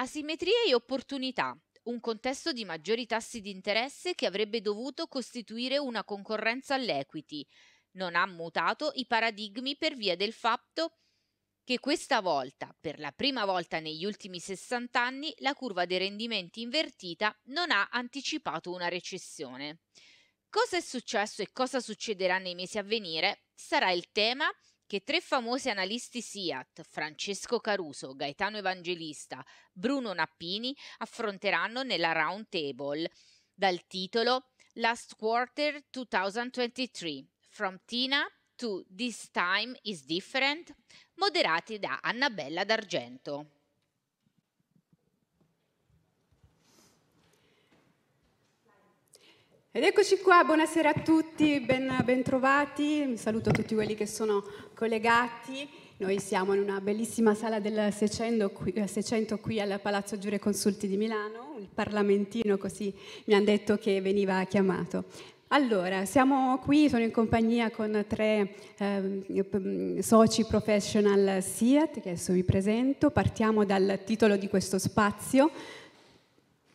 Asimmetrie e opportunità. Un contesto di maggiori tassi di interesse che avrebbe dovuto costituire una concorrenza all'equity. Non ha mutato i paradigmi per via del fatto che questa volta, per la prima volta negli ultimi 60 anni, la curva dei rendimenti invertita non ha anticipato una recessione. Cosa è successo e cosa succederà nei mesi a venire sarà il tema che tre famosi analisti SIAT, Francesco Caruso, Gaetano Evangelista, Bruno Nappini, affronteranno nella round table dal titolo Last Quarter 2023 From Tina to This Time is Different, moderati da Annabella D'Argento. Ed eccoci qua, buonasera a tutti, ben, ben trovati, mi saluto tutti quelli che sono collegati. Noi siamo in una bellissima sala del 600 qui, 600 eh, qui al Palazzo Giure Consulti di Milano, il Parlamentino così mi hanno detto che veniva chiamato. Allora, siamo qui, sono in compagnia con tre eh, soci professional SIAT che adesso vi presento. Partiamo dal titolo di questo spazio,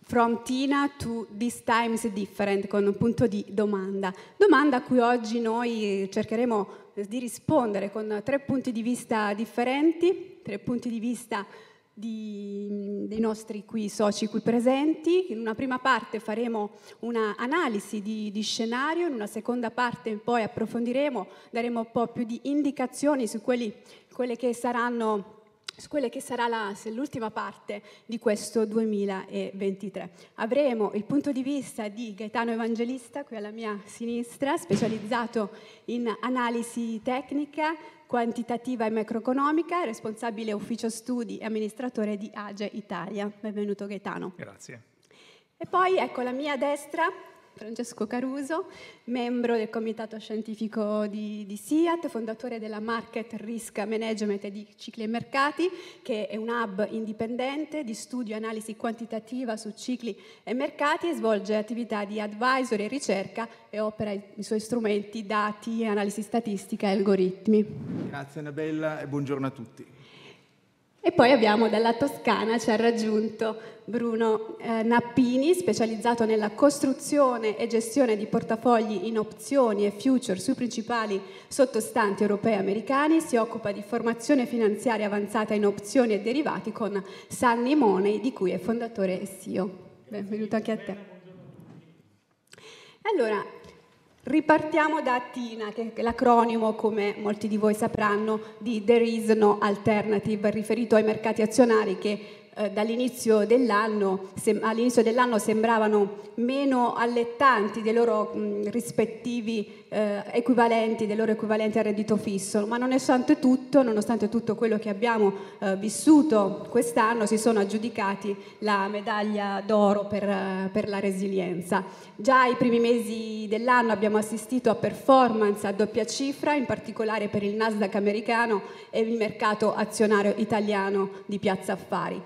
From Tina to This Time is Different con un punto di domanda. Domanda a cui oggi noi cercheremo di rispondere con tre punti di vista differenti, tre punti di vista di, dei nostri qui soci qui presenti. In una prima parte faremo un'analisi di, di, scenario, in una seconda parte poi approfondiremo, daremo un po' più di indicazioni su quelli, quelle che saranno su quella che sarà la, l'ultima parte di questo 2023. Avremo il punto di vista di Gaetano Evangelista, qui alla mia sinistra, specializzato in analisi tecnica, quantitativa e macroeconomica, responsabile ufficio studi e amministratore di Age Italia. Benvenuto Gaetano. Grazie. E poi ecco la mia destra, Francesco Caruso, membro del comitato scientifico di, di, SIAT, fondatore della Market Risk Management di Cicli e Mercati, che è un hub indipendente di studio e analisi quantitativa su cicli e mercati e svolge attività di advisory e ricerca e opera i suoi strumenti dati, analisi statistica e algoritmi. Grazie Annabella e buongiorno a tutti. E poi abbiamo dalla Toscana, ci ha raggiunto Bruno eh, Nappini, specializzato nella costruzione e gestione di portafogli in opzioni e future sui principali sottostanti europei e americani, si occupa di formazione finanziaria avanzata in opzioni e derivati con Sanni Money, di cui è fondatore e CEO. Benvenuto anche a te. Allora, Ripartiamo da Tina, che è l'acronimo, come molti di voi sapranno, di There is no alternative, riferito ai mercati azionari che eh, dall'inizio, dell'anno, sem- all'inizio dell'anno sembravano meno allettanti dei loro mh, rispettivi eh, equivalenti, dei loro equivalenti al reddito fisso, ma nonostante tutto, nonostante tutto quello che abbiamo eh, vissuto quest'anno, si sono aggiudicati la medaglia d'oro per, eh, per la resilienza. Già ai primi mesi dell'anno abbiamo assistito a performance a doppia cifra, in particolare per il Nasdaq americano e il mercato azionario italiano di Piazza Affari.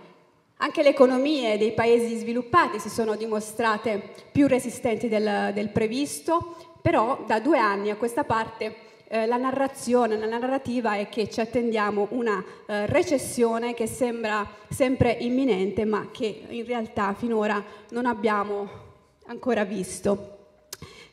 Anche le economie dei paesi sviluppati si sono dimostrate più resistenti del, del previsto, però da due anni a questa parte eh, la narrazione, la narrativa è che ci attendiamo una eh, recessione che sembra sempre imminente ma che in realtà finora non abbiamo ancora visto.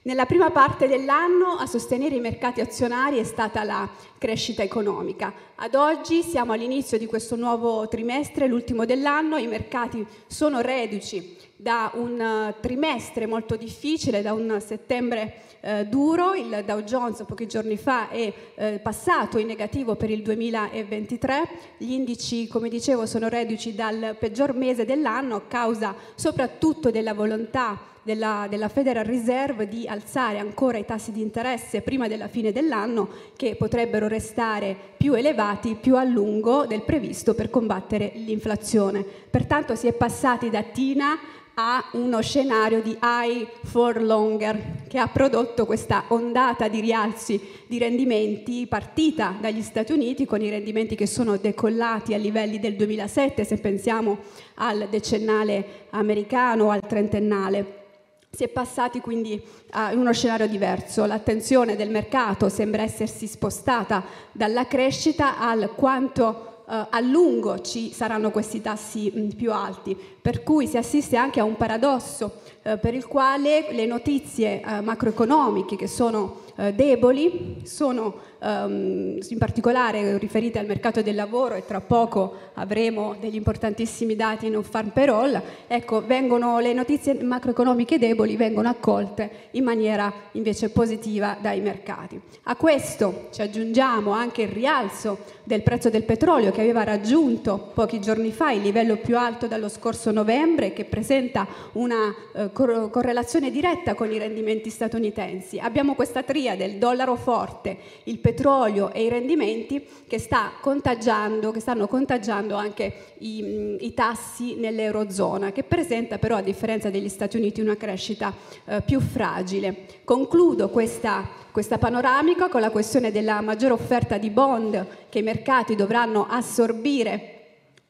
Nella prima parte dell'anno a sostenere i mercati azionari è stata la crescita economica. Ad oggi siamo all'inizio di questo nuovo trimestre, l'ultimo dell'anno, i mercati sono reduci da un eh, trimestre molto difficile, da un settembre eh, duro, il Dow Jones pochi giorni fa è eh, passato in negativo per il 2023, gli indici come dicevo sono reduci dal peggior mese dell'anno a causa soprattutto della volontà della, della, Federal Reserve di alzare ancora i tassi di interesse prima della fine dell'anno che potrebbero restare più elevati più a lungo del previsto per combattere l'inflazione. Pertanto si è passati da TINA a uno scenario di high for longer che ha prodotto questa ondata di rialzi di rendimenti partita dagli Stati Uniti con i rendimenti che sono decollati a livelli del 2007 se pensiamo al decennale americano o al trentennale. Si è passati quindi a uno scenario diverso. L'attenzione del mercato sembra essersi spostata dalla crescita al quanto eh, a lungo ci saranno questi tassi mh, più alti, per cui si assiste anche a un paradosso eh, per il quale le notizie eh, macroeconomiche che sono eh, deboli, sono ehm, in particolare riferite al mercato del lavoro e tra poco avremo degli importantissimi dati in un farm payroll, ecco, vengono, le notizie macroeconomiche deboli vengono accolte in maniera invece positiva dai mercati. A questo ci aggiungiamo anche il rialzo del prezzo del petrolio che aveva raggiunto pochi giorni fa il livello più alto dallo scorso novembre che presenta una eh, cor- correlazione diretta con i rendimenti statunitensi. Abbiamo questa tri- euforia del dollaro forte, il petrolio e i rendimenti che, sta contagiando, che stanno contagiando anche i, i tassi nell'Eurozona, che presenta però a differenza degli Stati Uniti una crescita eh, più fragile. Concludo questa, questa panoramica con la questione della maggiore offerta di bond che i mercati dovranno assorbire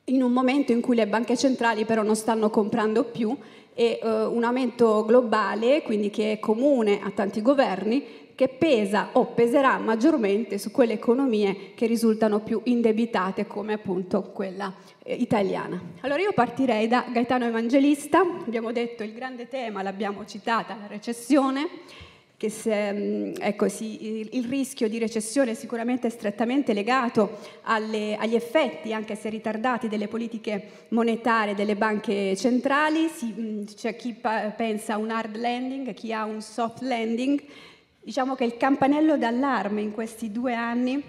in un momento in cui le banche centrali però non stanno comprando più e eh, un aumento globale, quindi che è comune a tanti governi, che pesa o peserà maggiormente su quelle economie che risultano più indebitate come appunto quella eh, italiana. Allora io partirei da Gaetano Evangelista, abbiamo detto il grande tema, l'abbiamo citata, la recessione, che se, mm, ecco, sì, il rischio di recessione è sicuramente strettamente legato alle, agli effetti, anche se ritardati, delle politiche monetarie delle banche centrali. Si, mm, c'è chi pa- pensa a un hard landing, chi ha un soft landing, Diciamo che il campanello d'allarme in questi due anni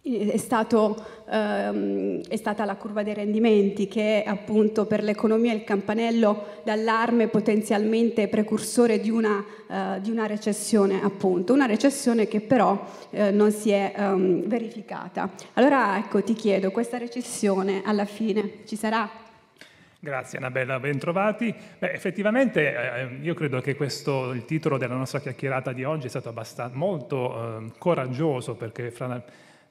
eh, è, stato, ehm, è, stata la curva dei rendimenti che è appunto per l'economia il campanello d'allarme potenzialmente precursore di una, eh, di una recessione appunto, una recessione che però eh, non si è ehm, verificata. Allora ecco ti chiedo, questa recessione alla fine ci sarà? Grazie Annabella, bentrovati. Beh, effettivamente eh, io credo che questo, il titolo della nostra chiacchierata di oggi è stato abbastanza, molto eh, coraggioso perché fra,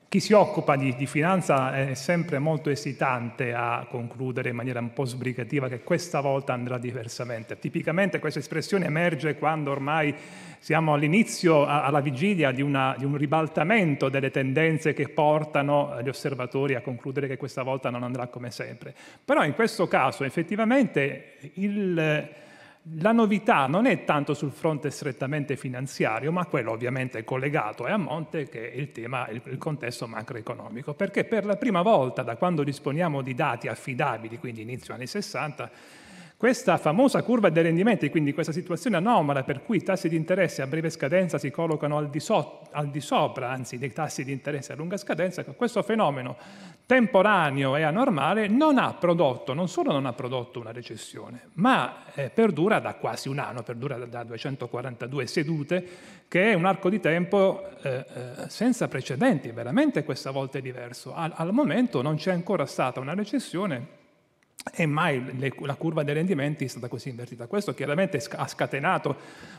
chi si occupa di, di, finanza è sempre molto esitante a concludere in maniera un po' sbrigativa che questa volta andrà diversamente. Tipicamente questa espressione emerge quando ormai siamo all'inizio, alla vigilia di, una, di, un ribaltamento delle tendenze che portano eh, gli osservatori a concludere che questa volta non andrà come sempre. Però in questo caso effettivamente il, la novità non è tanto sul fronte strettamente finanziario, ma quello ovviamente è collegato e a monte che è il tema, il, il contesto macroeconomico, perché per la prima volta da quando disponiamo di dati affidabili, quindi inizio anni 60, questa famosa curva dei rendimenti, quindi questa situazione anomala per cui i tassi di interesse a breve scadenza si collocano al di, so, al di sopra, anzi, dei tassi di interesse a lunga scadenza, questo fenomeno temporaneo e anormale non ha prodotto, non solo non ha prodotto una recessione, ma eh, perdura da quasi un anno, perdura da, 242 sedute, che è un arco di tempo eh, eh, senza precedenti, veramente questa volta è diverso. al, al momento non c'è ancora stata una recessione e mai le, la curva dei rendimenti è stata così invertita. Questo chiaramente ha scatenato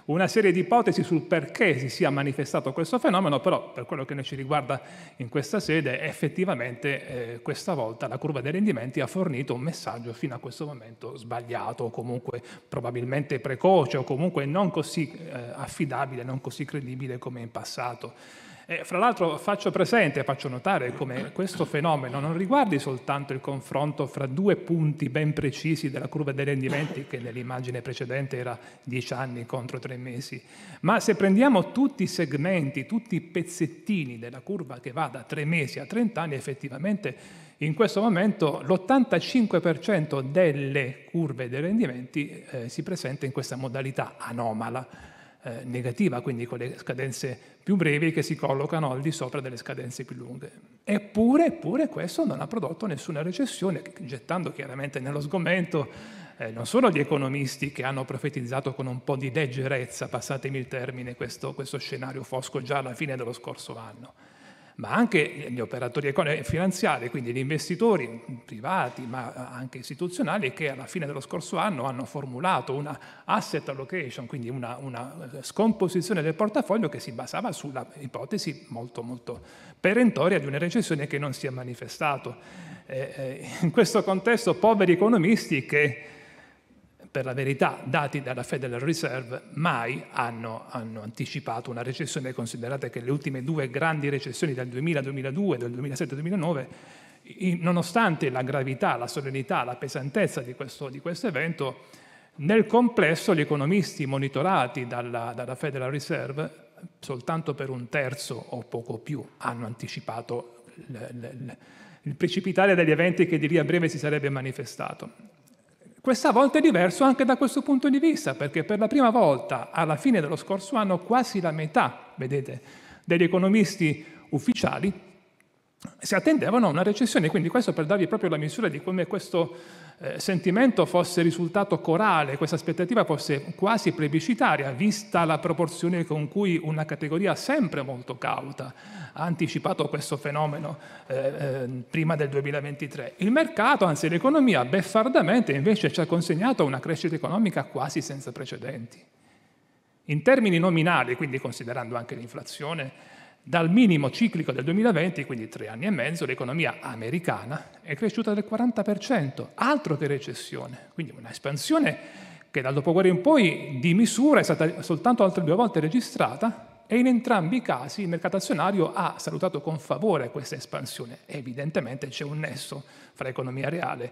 una serie di ipotesi sul perché si sia manifestato questo fenomeno, però per quello che noi ci riguarda in questa sede, effettivamente eh, questa volta la curva dei rendimenti ha fornito un messaggio fino a questo momento sbagliato, o comunque probabilmente precoce o comunque non così eh, affidabile, non così credibile come in passato. E eh, fra l'altro faccio presente, faccio notare come questo fenomeno non riguardi soltanto il confronto fra due punti ben precisi della curva dei rendimenti, che nell'immagine precedente era 10 anni contro 3 mesi, ma se prendiamo tutti i segmenti, tutti i pezzettini della curva che va da 3 mesi a 30 anni, effettivamente in questo momento l'85% delle curve dei rendimenti eh, si presenta in questa modalità anomala eh, negativa, quindi con le scadenze più brevi che si collocano al di sopra delle scadenze più lunghe. Eppure, eppure questo non ha prodotto nessuna recessione, gettando chiaramente nello sgomento eh, non solo gli economisti che hanno profetizzato con un po' di leggerezza, passatemi il termine, questo, questo scenario fosco già alla fine dello scorso anno, ma anche gli operatori finanziari, quindi gli investitori privati ma anche istituzionali che alla fine dello scorso anno hanno formulato una asset allocation, quindi una, una eh, scomposizione del portafoglio che si basava sulla ipotesi molto, molto perentoria di una recessione che non si è manifestata. Eh, eh, in questo contesto poveri economisti che per la verità dati dalla Federal Reserve mai hanno, hanno anticipato una recessione, considerate che le ultime due grandi recessioni dal 2000-2002 e dal 2007-2009 nonostante la gravità, la solennità, la pesantezza di questo, di questo, evento, nel complesso gli economisti monitorati dalla, dalla, Federal Reserve soltanto per un terzo o poco più hanno anticipato il, il, il precipitare degli eventi che di lì a breve si sarebbe manifestato. Questa volta è diverso anche da questo punto di vista, perché per la prima volta alla fine dello scorso anno quasi la metà, vedete, degli economisti ufficiali si attendevano a una recessione, quindi questo per darvi proprio la misura di come questo eh, sentimento fosse risultato corale, questa aspettativa fosse quasi plebiscitaria, vista la proporzione con cui una categoria sempre molto cauta ha anticipato questo fenomeno eh, eh, prima del 2023. Il mercato, anzi l'economia, beffardamente invece ci ha consegnato una crescita economica quasi senza precedenti. In termini nominali, quindi considerando anche l'inflazione, dal minimo ciclico del 2020, quindi tre anni e mezzo, l'economia americana è cresciuta del 40%, altro che recessione, quindi una espansione che dal dopoguerra in poi di misura è stata soltanto altre due volte registrata e in entrambi i casi il mercato azionario ha salutato con favore questa espansione. Evidentemente c'è un nesso fra economia reale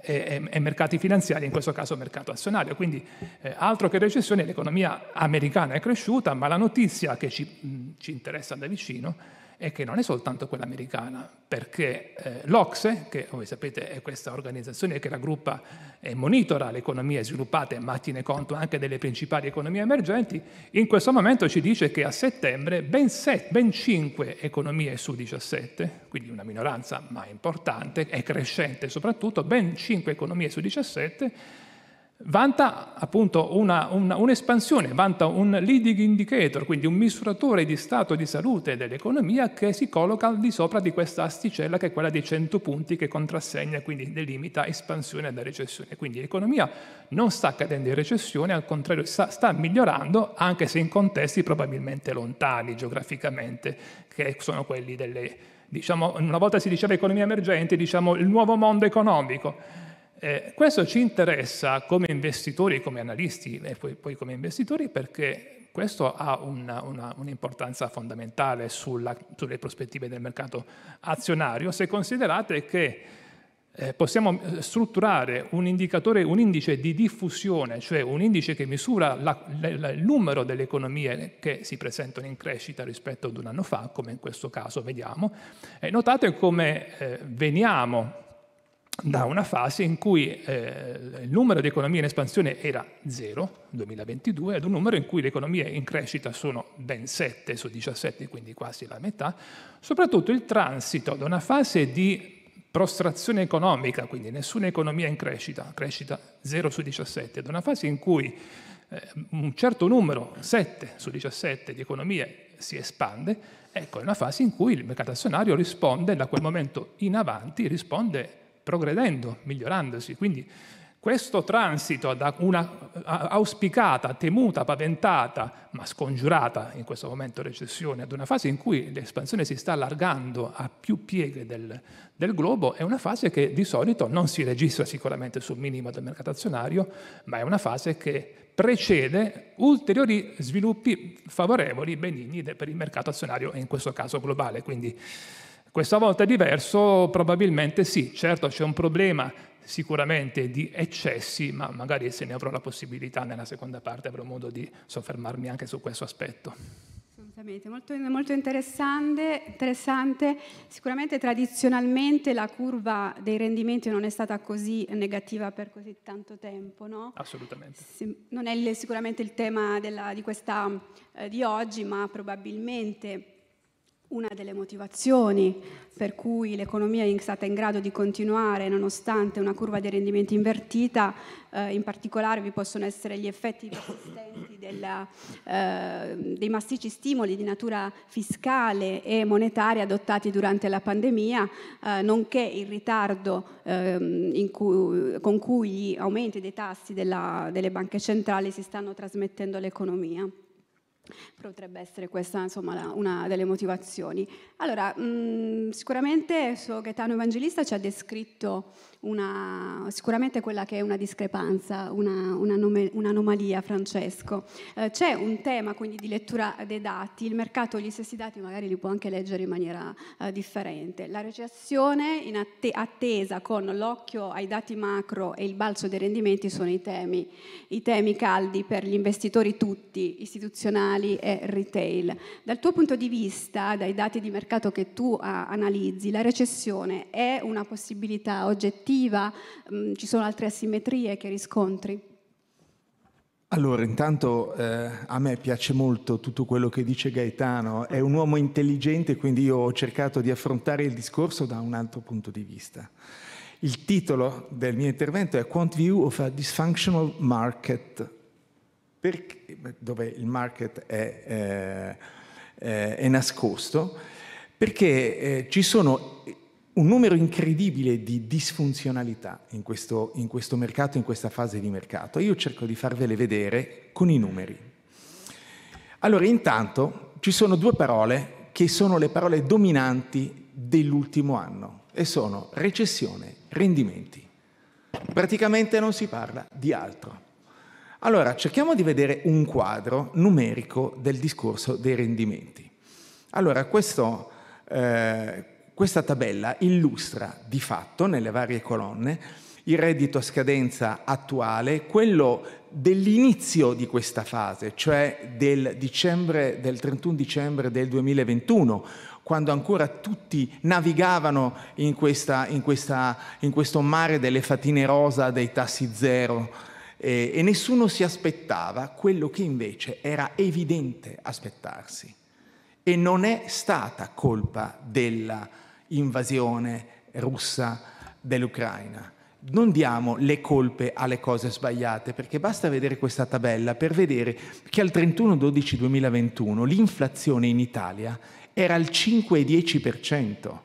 e, e, mercati finanziari, in questo caso mercato azionario. Quindi eh, altro che recessione, l'economia americana è cresciuta, ma la notizia che ci, mh, ci interessa da vicino e che non è soltanto quella americana, perché eh, l'Ocse, che voi sapete è questa organizzazione che raggruppa e monitora le economie sviluppate ma tiene conto anche delle principali economie emergenti, in questo momento ci dice che a settembre ben, set, ben 5 economie su 17, quindi una minoranza ma importante e crescente soprattutto, ben 5 economie su 17 Vanta appunto una, una, un'espansione, vanta un leading indicator, quindi un misuratore di stato di salute dell'economia che si colloca al di sopra di questa asticella che è quella dei 100 punti che contrassegna, quindi delimita espansione da recessione. Quindi l'economia non sta cadendo in recessione, al contrario sta, sta migliorando anche se in contesti probabilmente lontani geograficamente, che sono quelli delle, diciamo, una volta si diceva economia emergente, diciamo il nuovo mondo economico eh, questo ci interessa come investitori, come analisti e poi, poi come investitori perché questo ha una, una, un'importanza fondamentale sulla, sulle prospettive del mercato azionario se considerate che eh, possiamo eh, strutturare un indicatore, un indice di diffusione, cioè un indice che misura la, la, il numero delle economie che si presentano in crescita rispetto ad un anno fa, come in questo caso vediamo. E eh, notate come eh, veniamo da una fase in cui eh, il numero di economie in espansione era 0, 2022, ad un numero in cui le economie in crescita sono ben 7 su 17, quindi quasi la metà, soprattutto il transito da una fase di prostrazione economica, quindi nessuna economia in crescita, crescita 0 su 17, ad una fase in cui eh, un certo numero, 7 su 17 di economie si espande, ecco, è una fase in cui il mercato azionario risponde da quel momento in avanti, risponde progredendo, migliorandosi. Quindi questo transito da una auspicata, temuta, paventata, ma scongiurata in questo momento recessione, ad una fase in cui l'espansione si sta allargando a più pieghe del, del, globo, è una fase che di solito non si registra sicuramente sul minimo del mercato azionario, ma è una fase che precede ulteriori sviluppi favorevoli, benigni per il mercato azionario e in questo caso globale. Quindi questa volta è diverso? Probabilmente sì, certo c'è un problema sicuramente di eccessi, ma magari se ne avrò la possibilità nella seconda parte avrò modo di soffermarmi anche su questo aspetto. Assolutamente, molto, molto interessante, interessante, Sicuramente tradizionalmente la curva dei rendimenti non è stata così negativa per così tanto tempo, no? Assolutamente. non è sicuramente il tema della, di, questa, eh, di oggi, ma probabilmente una delle motivazioni per cui l'economia è stata in grado di continuare nonostante una curva dei rendimenti invertita, eh, in particolare vi possono essere gli effetti persistenti della, eh, dei massicci stimoli di natura fiscale e monetaria adottati durante la pandemia, eh, nonché il ritardo ehm, cui, con cui gli aumenti dei tassi della, delle banche centrali si stanno trasmettendo all'economia. Potrebbe essere questa insomma, una delle motivazioni. Allora, mh, mm, sicuramente so Gaetano Evangelista ci ha descritto una, sicuramente quella che è una discrepanza, una, un'anome, un'anomalia, Francesco. Eh, c'è un tema quindi di lettura dei dati, il mercato gli stessi dati magari li può anche leggere in maniera eh, differente. La recessione in atte- attesa con l'occhio ai dati macro e il balzo dei rendimenti sono i temi, i temi caldi per gli investitori tutti, istituzionali e retail. Dal tuo punto di vista, dai dati di mercato che tu ah, analizzi, la recessione è una possibilità oggettiva? narrativa, mm, ci sono altre asimmetrie che riscontri? Allora, intanto eh, a me piace molto tutto quello che dice Gaetano, è un uomo intelligente, quindi io ho cercato di affrontare il discorso da un altro punto di vista. Il titolo del mio intervento è Quant View of a Dysfunctional Market, perché, dove il market è, eh, eh, è nascosto, perché eh, ci sono un numero incredibile di disfunzionalità in questo, in questo mercato, in questa fase di mercato. Io cerco di farvele vedere con i numeri. Allora, intanto ci sono due parole che sono le parole dominanti dell'ultimo anno e sono recessione, rendimenti. Praticamente non si parla di altro. Allora, cerchiamo di vedere un quadro numerico del discorso dei rendimenti. Allora, questo... Eh, questa tabella illustra di fatto nelle varie colonne il reddito a scadenza attuale, quello dell'inizio di questa fase, cioè del, dicembre, del 31 dicembre del 2021, quando ancora tutti navigavano in, questa, in, questa, in questo mare delle fatine rosa, dei tassi zero, eh, e nessuno si aspettava quello che invece era evidente aspettarsi. E non è stata colpa della invasione russa dell'Ucraina. Non diamo le colpe alle cose sbagliate, perché basta vedere questa tabella per vedere che al 31-12-2021 l'inflazione in Italia era al 5-10%,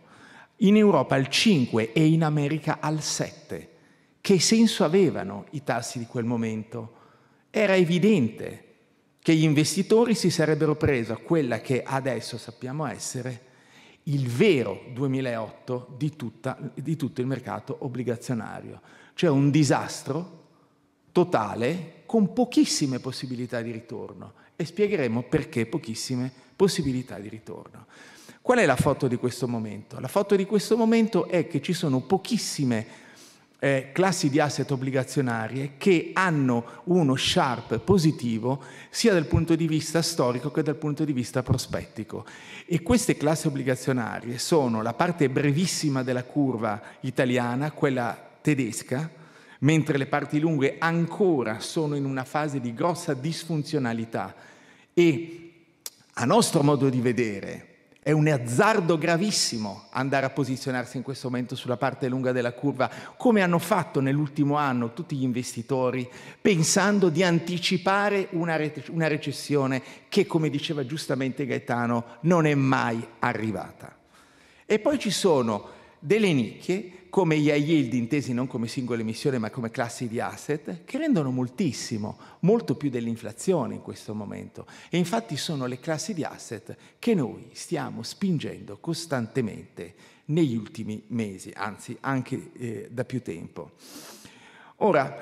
in Europa al 5% e in America al 7%. Che senso avevano i tassi di quel momento? Era evidente che gli investitori si sarebbero presi a quella che adesso sappiamo essere il vero 2008 di, tutta, di tutto il mercato obbligazionario, cioè un disastro totale con pochissime possibilità di ritorno e spiegheremo perché pochissime possibilità di ritorno. Qual è la foto di questo momento? La foto di questo momento è che ci sono pochissime possibilità eh, classi di asset obbligazionarie che hanno uno sharp positivo sia dal punto di vista storico che dal punto di vista prospettico. E queste classi obbligazionarie sono la parte brevissima della curva italiana, quella tedesca, mentre le parti lunghe ancora sono in una fase di grossa disfunzionalità e a nostro modo di vedere è un azzardo gravissimo andare a posizionarsi in questo momento sulla parte lunga della curva, come hanno fatto nell'ultimo anno tutti gli investitori, pensando di anticipare una, re- una recessione che, come diceva giustamente Gaetano, non è mai arrivata. E poi ci sono delle nicchie come gli yield intesi non come singole emissioni ma come classi di asset, che rendono moltissimo, molto più dell'inflazione in questo momento. E infatti sono le classi di asset che noi stiamo spingendo costantemente negli ultimi mesi, anzi anche eh, da più tempo. Ora,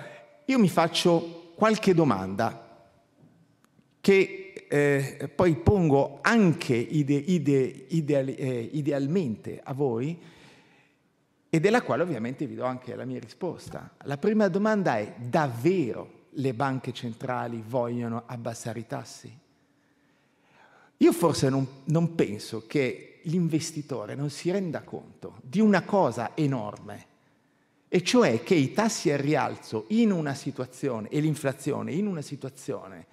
io mi faccio qualche domanda che eh, poi pongo anche ide, ide, ideal, eh, idealmente a voi, e della quale ovviamente vi do anche la mia risposta. La prima domanda è davvero le banche centrali vogliono abbassare i tassi? Io forse non, non penso che l'investitore non si renda conto di una cosa enorme, e cioè che i tassi al rialzo in una situazione e l'inflazione in una situazione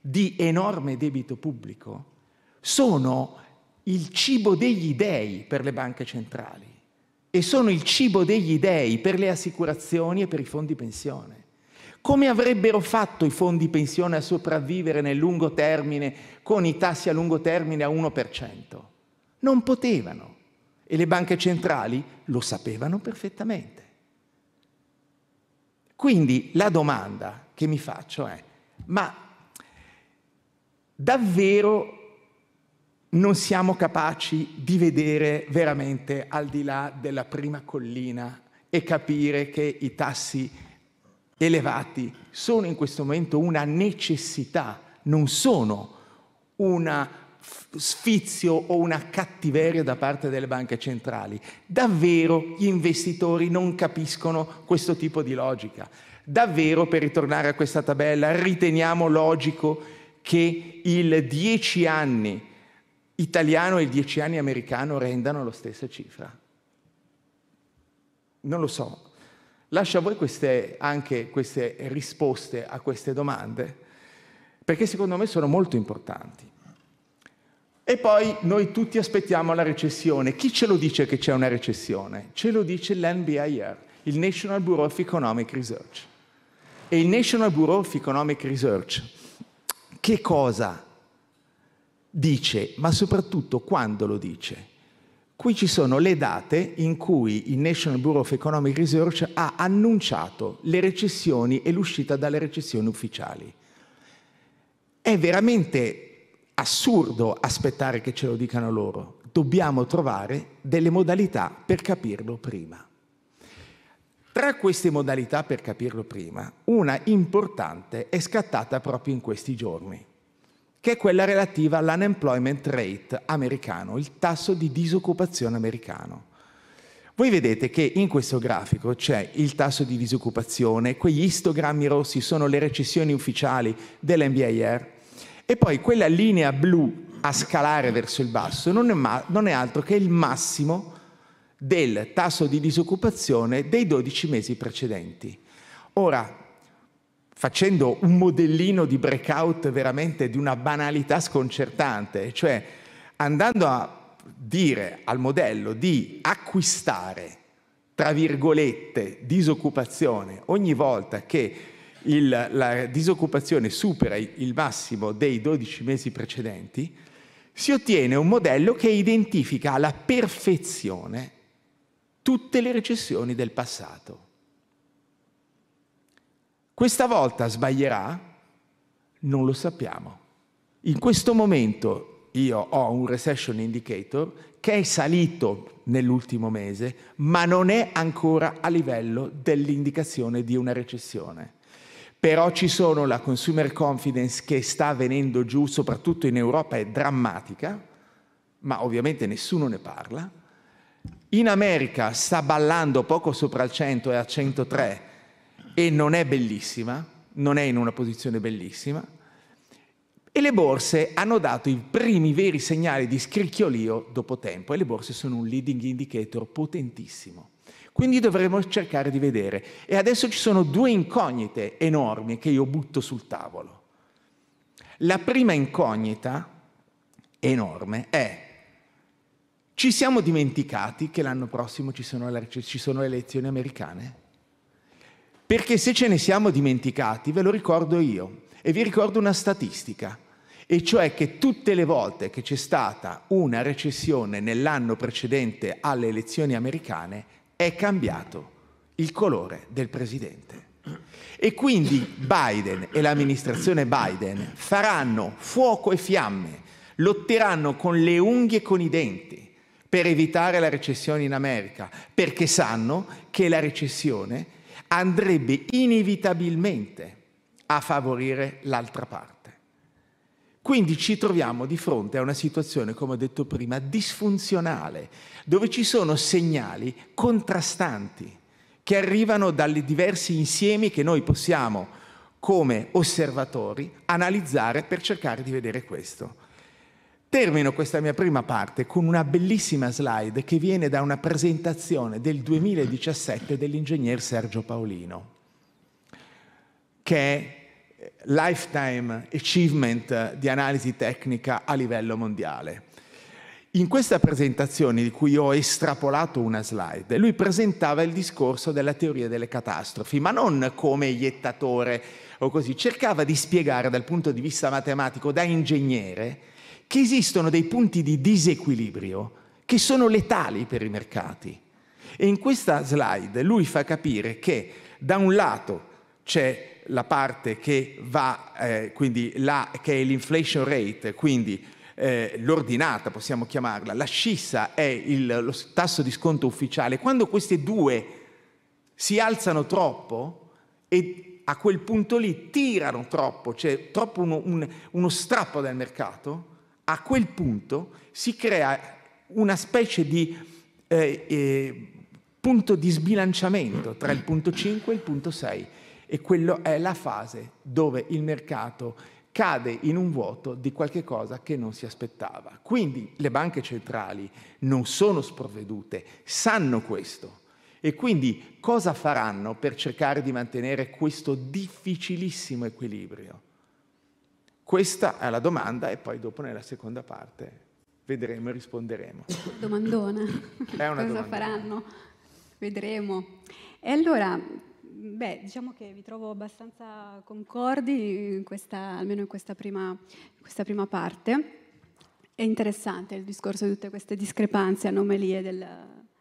di enorme debito pubblico sono il cibo degli dèi per le banche centrali e sono il cibo degli dèi per le assicurazioni e per i fondi pensione. Come avrebbero fatto i fondi pensione a sopravvivere nel lungo termine con i tassi a lungo termine a 1%? Non potevano e le banche centrali lo sapevano perfettamente. Quindi la domanda che mi faccio è, ma davvero non siamo capaci di vedere veramente al di là della prima collina e capire che i tassi elevati sono in questo momento una necessità, non sono una sfizio o una cattiveria da parte delle banche centrali. Davvero gli investitori non capiscono questo tipo di logica. Davvero, per ritornare a questa tabella, riteniamo logico che il 10 anni italiano e i dieci anni americano rendano la stessa cifra. Non lo so. Lascio a voi queste, anche queste risposte a queste domande, perché secondo me sono molto importanti. E poi noi tutti aspettiamo la recessione. Chi ce lo dice che c'è una recessione? Ce lo dice l'NBIR, il National Bureau of Economic Research. E il National Bureau of Economic Research che cosa dice, ma soprattutto quando lo dice. Qui ci sono le date in cui il National Bureau of Economic Research ha annunciato le recessioni e l'uscita dalle recessioni ufficiali. È veramente assurdo aspettare che ce lo dicano loro. Dobbiamo trovare delle modalità per capirlo prima. Tra queste modalità per capirlo prima, una importante è scattata proprio in questi giorni che è quella relativa all'unemployment rate americano, il tasso di disoccupazione americano. Voi vedete che in questo grafico c'è il tasso di disoccupazione, quegli istogrammi rossi sono le recessioni ufficiali dell'NBIR e poi quella linea blu a scalare verso il basso non è, ma- non è altro che il massimo del tasso di disoccupazione dei 12 mesi precedenti. Ora, facendo un modellino di breakout veramente di una banalità sconcertante, cioè andando a dire al modello di acquistare, tra virgolette, disoccupazione ogni volta che il, la disoccupazione supera il massimo dei 12 mesi precedenti, si ottiene un modello che identifica alla perfezione tutte le recessioni del passato. Questa volta sbaglierà? Non lo sappiamo. In questo momento io ho un recession indicator che è salito nell'ultimo mese, ma non è ancora a livello dell'indicazione di una recessione. Però ci sono la consumer confidence che sta venendo giù, soprattutto in Europa è drammatica, ma ovviamente nessuno ne parla. In America sta ballando poco sopra il 100, e a 103 e non è bellissima, non è in una posizione bellissima, e le borse hanno dato i primi veri segnali di scricchiolio dopo tempo e le borse sono un leading indicator potentissimo. Quindi dovremo cercare di vedere. E adesso ci sono due incognite enormi che io butto sul tavolo. La prima incognita enorme è ci siamo dimenticati che l'anno prossimo ci sono, le, le elezioni americane? Perché se ce ne siamo dimenticati, ve lo ricordo io e vi ricordo una statistica, e cioè che tutte le volte che c'è stata una recessione nell'anno precedente alle elezioni americane è cambiato il colore del presidente. E quindi Biden e l'amministrazione Biden faranno fuoco e fiamme, lotteranno con le unghie e con i denti per evitare la recessione in America, perché sanno che la recessione andrebbe inevitabilmente a favorire l'altra parte. Quindi ci troviamo di fronte a una situazione, come ho detto prima, disfunzionale, dove ci sono segnali contrastanti che arrivano dai diversi insiemi che noi possiamo, come osservatori, analizzare per cercare di vedere questo. Termino questa mia prima parte con una bellissima slide che viene da una presentazione del 2017 dell'ingegner Sergio Paolino, che è Lifetime Achievement di analisi tecnica a livello mondiale. In questa presentazione, di cui ho estrapolato una slide, lui presentava il discorso della teoria delle catastrofi, ma non come iettatore o così, cercava di spiegare dal punto di vista matematico da ingegnere che esistono dei punti di disequilibrio che sono letali per i mercati. E in questa slide lui fa capire che da un lato c'è la parte che, va, eh, la, che è l'inflation rate, quindi eh, l'ordinata possiamo chiamarla, la scissa è il, lo tasso di sconto ufficiale. Quando queste due si alzano troppo e a quel punto lì tirano troppo, c'è cioè troppo uno, un, uno strappo del mercato, a quel punto si crea una specie di eh, eh, punto di sbilanciamento tra il punto 5 e il punto 6 e quella è la fase dove il mercato cade in un vuoto di qualche cosa che non si aspettava. Quindi le banche centrali non sono sprovvedute, sanno questo. E quindi cosa faranno per cercare di mantenere questo difficilissimo equilibrio? Questa è la domanda e poi dopo nella seconda parte vedremo e risponderemo. Domandona. È una Cosa domanda. faranno? Vedremo. E allora, beh, diciamo che vi trovo abbastanza concordi, in questa, almeno in questa prima, questa prima parte. È interessante il discorso di tutte queste discrepanze, anomalie del,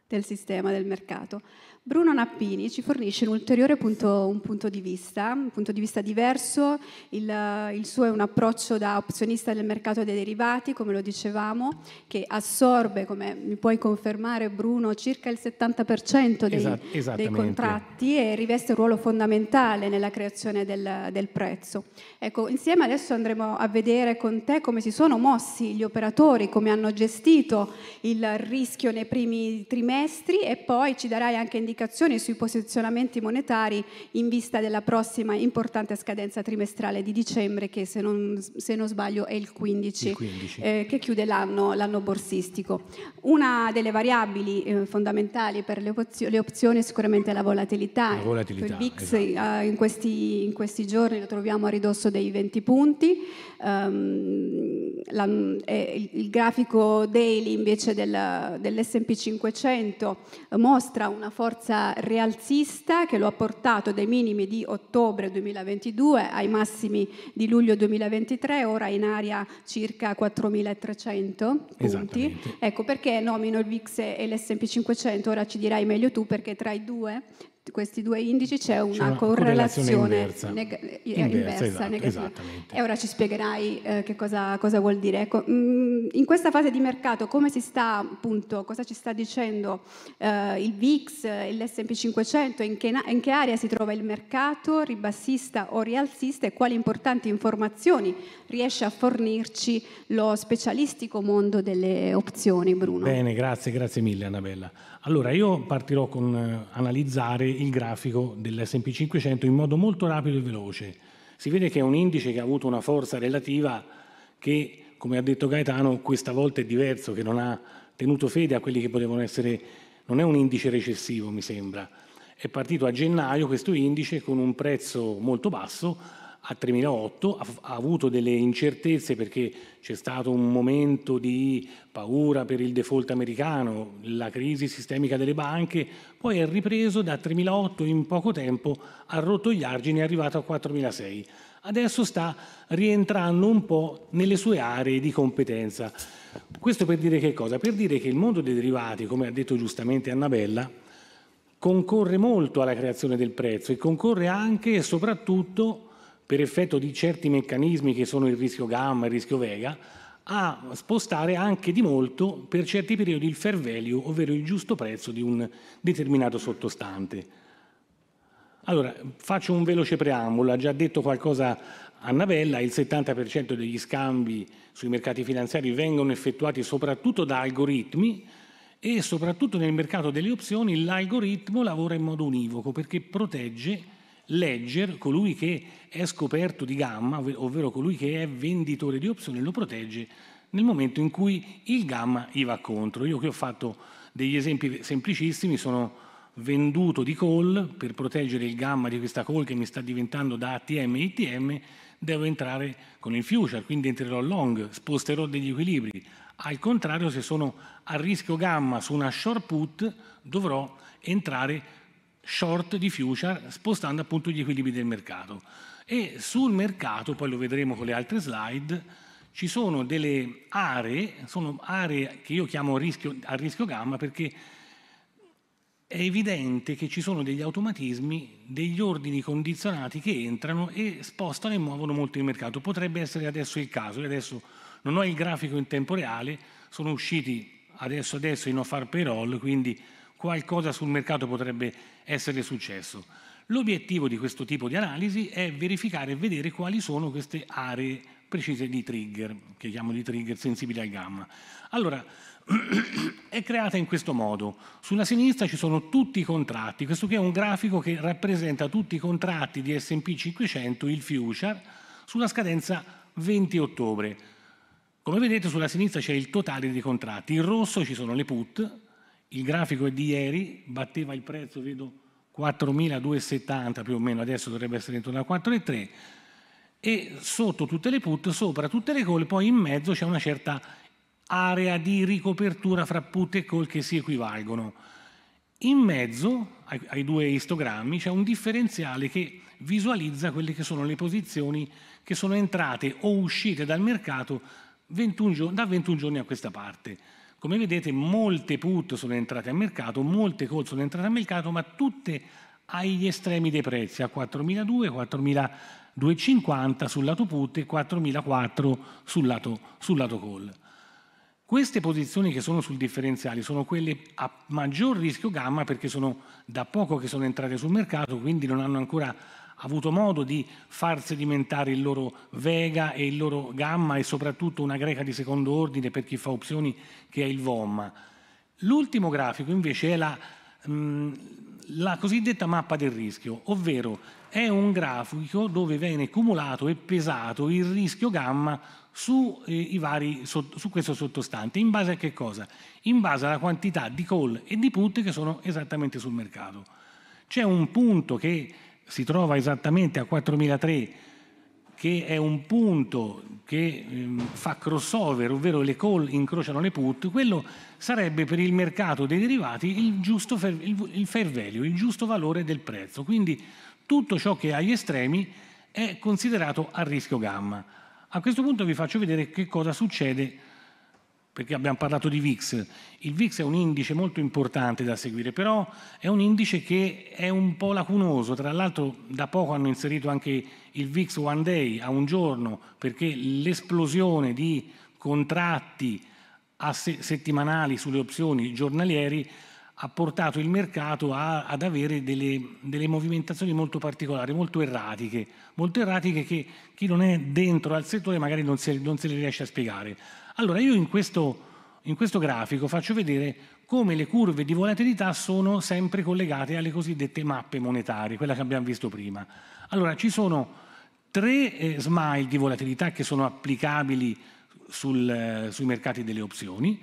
del sistema, del mercato. Bruno Nappini ci fornisce un ulteriore punto, un punto, di vista, un punto di vista diverso, il, il, suo è un approccio da opzionista del mercato dei derivati, come lo dicevamo, che assorbe, come mi puoi confermare Bruno, circa il 70% dei, Esa- dei contratti e riveste un ruolo fondamentale nella creazione del, del prezzo. Ecco, insieme adesso andremo a vedere con te come si sono mossi gli operatori, come hanno gestito il rischio nei primi trimestri e poi ci darai anche indicazioni indicazioni sui posizionamenti monetari in vista della prossima importante scadenza trimestrale di dicembre che se non, se non sbaglio è il 15, il 15. Eh, che chiude l'anno, l'anno, borsistico. Una delle variabili eh, fondamentali per le, opzio- le, opzioni è sicuramente la volatilità. La volatilità il VIX esatto. eh, in, questi, in, questi, giorni lo troviamo a ridosso dei 20 punti. Um, la, il, il, grafico daily invece del, dell'S&P 500 mostra una forza forza rialzista che lo ha portato dai minimi di ottobre 2022 ai massimi di luglio 2023, ora in aria circa 4.300 punti. Ecco perché nomino il VIX e l'SP500, ora ci dirai meglio tu perché tra i due questi due indici c'è una, una correlazione, correlazione inversa, neg- eh, inversa, inversa esatto, negativa. E ora ci spiegherai eh, che cosa, cosa, vuol dire. Ecco, mh, mm, in questa fase di mercato come si sta appunto, cosa ci sta dicendo eh, il VIX, eh, l'S&P 500, in che, in che area si trova il mercato, ribassista o rialzista e quali importanti informazioni riesce a fornirci lo specialistico mondo delle opzioni, Bruno? Bene, grazie, grazie mille Annabella. Allora, io partirò con eh, analizzare il grafico dell'S&P 500 in modo molto rapido e veloce. Si vede che è un indice che ha avuto una forza relativa che, come ha detto Gaetano, questa volta è diverso, che non ha tenuto fede a quelli che potevano essere... Non è un indice recessivo, mi sembra. È partito a gennaio questo indice con un prezzo molto basso, a 3008, ha, ha avuto delle incertezze perché c'è stato un momento di paura per il default americano, la crisi sistemica delle banche, poi è ripreso da 3008 in poco tempo, ha rotto gli argini, e è arrivato a 4006. Adesso sta rientrando un po' nelle sue aree di competenza. Questo per dire che cosa? Per dire che il mondo dei derivati, come ha detto giustamente Annabella, concorre molto alla creazione del prezzo e concorre anche e soprattutto per effetto di certi meccanismi che sono il rischio gamma, il rischio vega, a spostare anche di molto per certi periodi il fair value, ovvero il giusto prezzo di un determinato sottostante. Allora, faccio un veloce preambolo, ha già detto qualcosa Annabella, il 70% degli scambi sui mercati finanziari vengono effettuati soprattutto da algoritmi e soprattutto nel mercato delle opzioni l'algoritmo lavora in modo univoco perché protegge l'edger, colui che è scoperto di gamma, ovvero colui che è venditore di opzioni, lo protegge nel momento in cui il gamma gli va contro. Io qui ho fatto degli esempi semplicissimi, sono venduto di call per proteggere il gamma di questa call che mi sta diventando da ATM a ITM, devo entrare con il future, quindi entrerò long, sposterò degli equilibri. Al contrario, se sono a rischio gamma su una short put, dovrò entrare short di future spostando appunto gli equilibri del mercato. E sul mercato, poi lo vedremo con le altre slide, ci sono delle aree, sono aree che io chiamo rischio, a rischio gamma perché è evidente che ci sono degli automatismi, degli ordini condizionati che entrano e spostano e muovono molto il mercato. Potrebbe essere adesso il caso, e adesso non ho il grafico in tempo reale, sono usciti adesso adesso in no far payroll, quindi qualcosa sul mercato potrebbe essere successo. L'obiettivo di questo tipo di analisi è verificare e vedere quali sono queste aree precise di trigger, che chiamo di trigger sensibili al gamma. Allora, è creata in questo modo. Sulla sinistra ci sono tutti i contratti, questo qui è un grafico che rappresenta tutti i contratti di S&P 500, il future, sulla scadenza 20 ottobre. Come vedete sulla sinistra c'è il totale dei contratti, in rosso ci sono le put, il grafico è di ieri, batteva il prezzo, vedo 4.270 più o meno, adesso dovrebbe essere intorno a 4.300 e sotto tutte le put, sopra tutte le call, poi in mezzo c'è una certa area di ricopertura fra put e call che si equivalgono. In mezzo ai, due istogrammi c'è un differenziale che visualizza quelle che sono le posizioni che sono entrate o uscite dal mercato 21 da 21 giorni a questa parte. Come vedete molte put sono entrate a mercato, molte call sono entrate a mercato, ma tutte agli estremi dei prezzi, a 4.200, 4.250 sul lato put e 4.400 sul lato, sul lato call. Queste posizioni che sono sul differenziale sono quelle a maggior rischio gamma perché sono da poco che sono entrate sul mercato, quindi non hanno ancora avuto modo di far sedimentare il loro Vega e il loro Gamma e soprattutto una greca di secondo ordine per chi fa opzioni che è il VOM. L'ultimo grafico invece è la, mm, la cosiddetta mappa del rischio, ovvero è un grafico dove viene cumulato e pesato il rischio gamma su, eh, vari, su, questo sottostante. In base a che cosa? In base alla quantità di call e di put che sono esattamente sul mercato. C'è un punto che si trova esattamente a 4003 che è un punto che ehm, fa crossover, ovvero le call incrociano le put, quello sarebbe per il mercato dei derivati il, giusto fair, il fair value, il giusto valore del prezzo. Quindi tutto ciò che è agli estremi è considerato a rischio gamma. A questo punto vi faccio vedere che cosa succede perché abbiamo parlato di VIX. Il VIX è un indice molto importante da seguire, però è un indice che è un po' lacunoso. Tra l'altro da poco hanno inserito anche il VIX one day a un giorno, perché l'esplosione di contratti settimanali sulle opzioni giornalieri ha portato il mercato a, ad avere delle, delle, movimentazioni molto particolari, molto erratiche, molto erratiche che chi non è dentro al settore magari non, si, non se le riesce a spiegare. Allora io in questo, in questo grafico faccio vedere come le curve di volatilità sono sempre collegate alle cosiddette mappe monetarie, quella che abbiamo visto prima. Allora ci sono tre eh, smile di volatilità che sono applicabili sul, eh, sui mercati delle opzioni.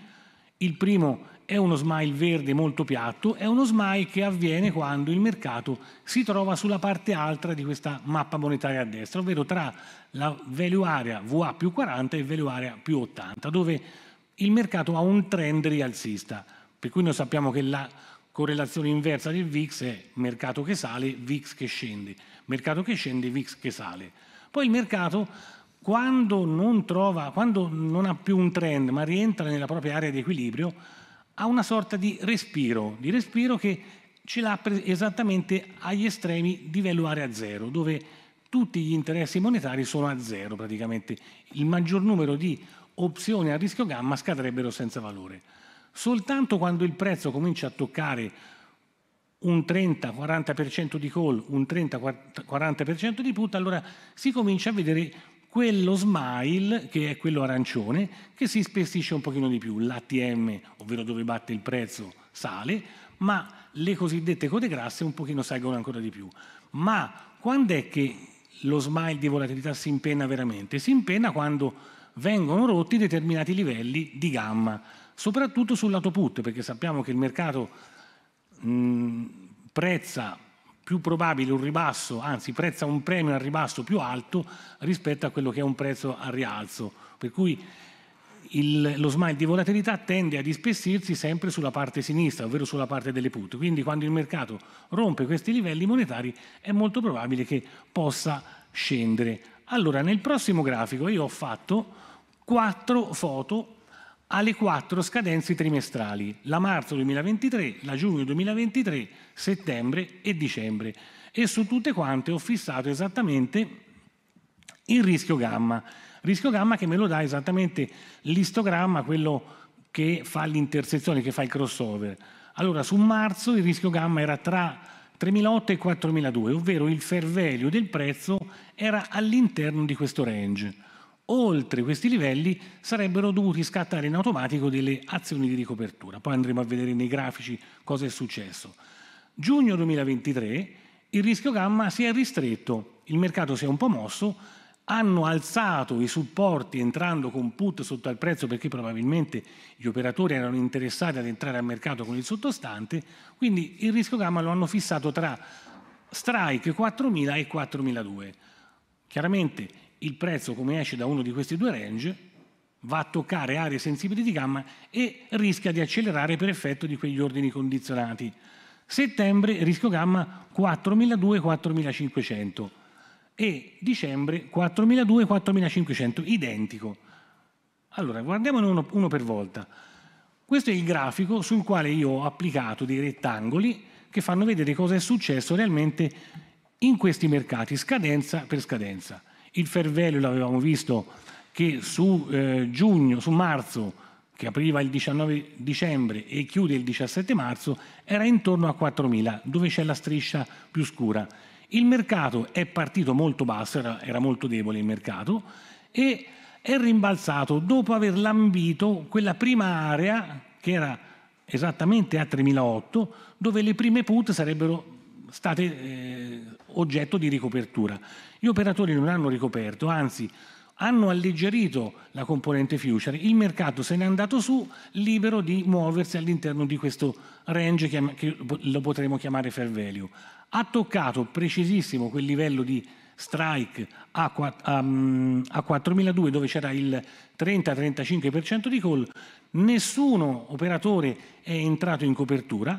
Il primo è uno smile verde molto piatto, è uno smile che avviene quando il mercato si trova sulla parte alta di questa mappa monetaria a destra, ovvero tra la value area VA più 40 e value area più 80, dove il mercato ha un trend rialzista, per cui noi sappiamo che la correlazione inversa del VIX è mercato che sale, VIX che scende, mercato che scende, VIX che sale. Poi il mercato quando non, trova, quando non ha più un trend ma rientra nella propria area di equilibrio, ha una sorta di respiro, di respiro che ce l'ha esattamente agli estremi di livello area zero, dove tutti gli interessi monetari sono a zero praticamente. Il maggior numero di opzioni a rischio gamma scadrebbero senza valore. Soltanto quando il prezzo comincia a toccare un 30-40% di call, un 30-40% di put, allora si comincia a vedere quello smile, che è quello arancione, che si spessisce un pochino di più, l'ATM, ovvero dove batte il prezzo, sale, ma le cosiddette code grasse un pochino salgono ancora di più. Ma quando è che lo smile di volatilità si impenna veramente? Si impenna quando vengono rotti determinati livelli di gamma, soprattutto sul lato put, perché sappiamo che il mercato mh, prezza più probabile un ribasso, anzi prezza un premio al ribasso più alto rispetto a quello che è un prezzo al rialzo. Per cui il, lo smile di volatilità tende a dispessirsi sempre sulla parte sinistra, ovvero sulla parte delle put. Quindi quando il mercato rompe questi livelli monetari è molto probabile che possa scendere. Allora, nel prossimo grafico io ho fatto quattro foto alle quattro scadenze trimestrali, la marzo 2023, la giugno 2023, settembre e dicembre e su tutte quante ho fissato esattamente il rischio gamma, rischio gamma che me lo dà esattamente l'istogramma, quello che fa l'intersezione, che fa il crossover. Allora su marzo il rischio gamma era tra 3.008 e 4.002, ovvero il fair value del prezzo era all'interno di questo range oltre questi livelli sarebbero dovuti scattare in automatico delle azioni di ricopertura. Poi andremo a vedere nei grafici cosa è successo. Giugno 2023 il rischio gamma si è ristretto, il mercato si è un po' mosso, hanno alzato i supporti entrando con put sotto al prezzo perché probabilmente gli operatori erano interessati ad entrare al mercato con il sottostante, quindi il rischio gamma lo hanno fissato tra strike 4.000 e 4.002. Chiaramente il prezzo come esce da uno di questi due range va a toccare aree sensibili di gamma e rischia di accelerare per effetto di quegli ordini condizionati. Settembre rischio gamma 4.200-4.500 e dicembre 4.200-4.500, identico. Allora, guardiamone uno, uno per volta. Questo è il grafico sul quale io ho applicato dei rettangoli che fanno vedere cosa è successo realmente in questi mercati, scadenza per scadenza. Il Fervello l'avevamo visto che su eh, giugno, su marzo, che apriva il 19 dicembre e chiude il 17 marzo, era intorno a 4.000, dove c'è la striscia più scura. Il mercato è partito molto basso, era, era molto debole il mercato, e è rimbalzato dopo aver lambito quella prima area che era esattamente a 3008, dove le prime put sarebbero state eh, oggetto di ricopertura. Gli operatori non hanno ricoperto, anzi hanno alleggerito la componente future, il mercato se n'è andato su libero di muoversi all'interno di questo range che lo potremo chiamare fair value. Ha toccato precisissimo quel livello di strike a, 4.002 mm, dove c'era il 30-35% di call, nessuno operatore è entrato in copertura,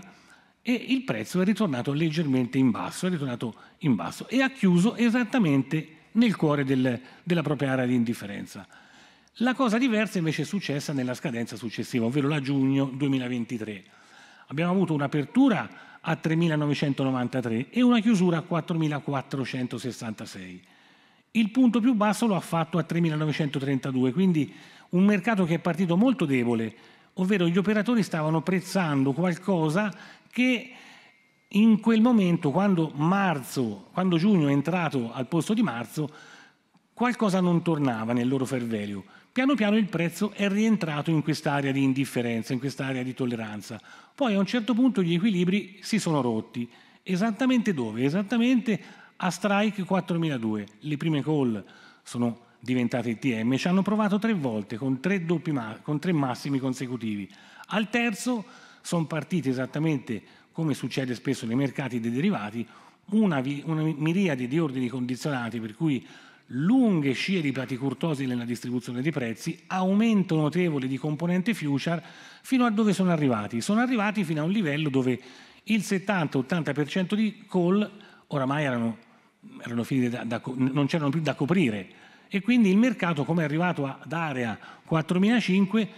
e il prezzo è ritornato leggermente in basso, ritornato in basso e ha chiuso esattamente nel cuore del, della propria area di indifferenza. La cosa diversa invece è successa nella scadenza successiva, ovvero la giugno 2023. Abbiamo avuto un'apertura a 3.993 e una chiusura a 4.466. Il punto più basso lo ha fatto a 3.932, quindi un mercato che è partito molto debole, ovvero gli operatori stavano prezzando qualcosa che in quel momento, quando, marzo, quando giugno è entrato al posto di marzo, qualcosa non tornava nel loro fair Piano piano il prezzo è rientrato in quest'area di indifferenza, in quest'area di tolleranza. Poi a un certo punto gli equilibri si sono rotti. Esattamente dove? Esattamente a Strike 4002. Le prime call sono diventate TM, ci hanno provato tre volte con tre, doppi, con tre massimi consecutivi. Al terzo sono partiti esattamente come succede spesso nei mercati dei derivati, una, una miriade di ordini condizionati per cui lunghe scie di platicurtosi nella distribuzione dei prezzi, aumento notevole di componente future fino a dove sono arrivati. Sono arrivati fino a un livello dove il 70-80% di call oramai erano, erano da, da, non c'erano più da coprire e quindi il mercato come è arrivato ad area 4005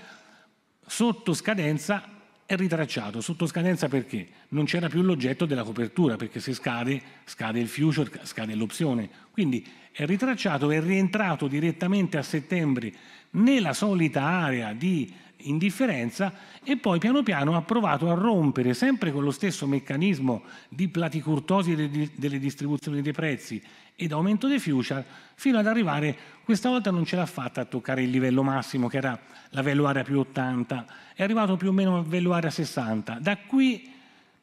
sotto scadenza è ritracciato sotto scadenza perché non c'era più l'oggetto della copertura, perché se scade, scade il future, scade l'opzione. Quindi è ritracciato, è rientrato direttamente a settembre nella solita area di indifferenza e poi piano piano ha provato a rompere sempre con lo stesso meccanismo di platicurtosi delle, distribuzioni dei prezzi ed aumento dei future fino ad arrivare, questa volta non ce l'ha fatta a toccare il livello massimo che era la velluaria più 80, è arrivato più o meno a velluaria 60. Da qui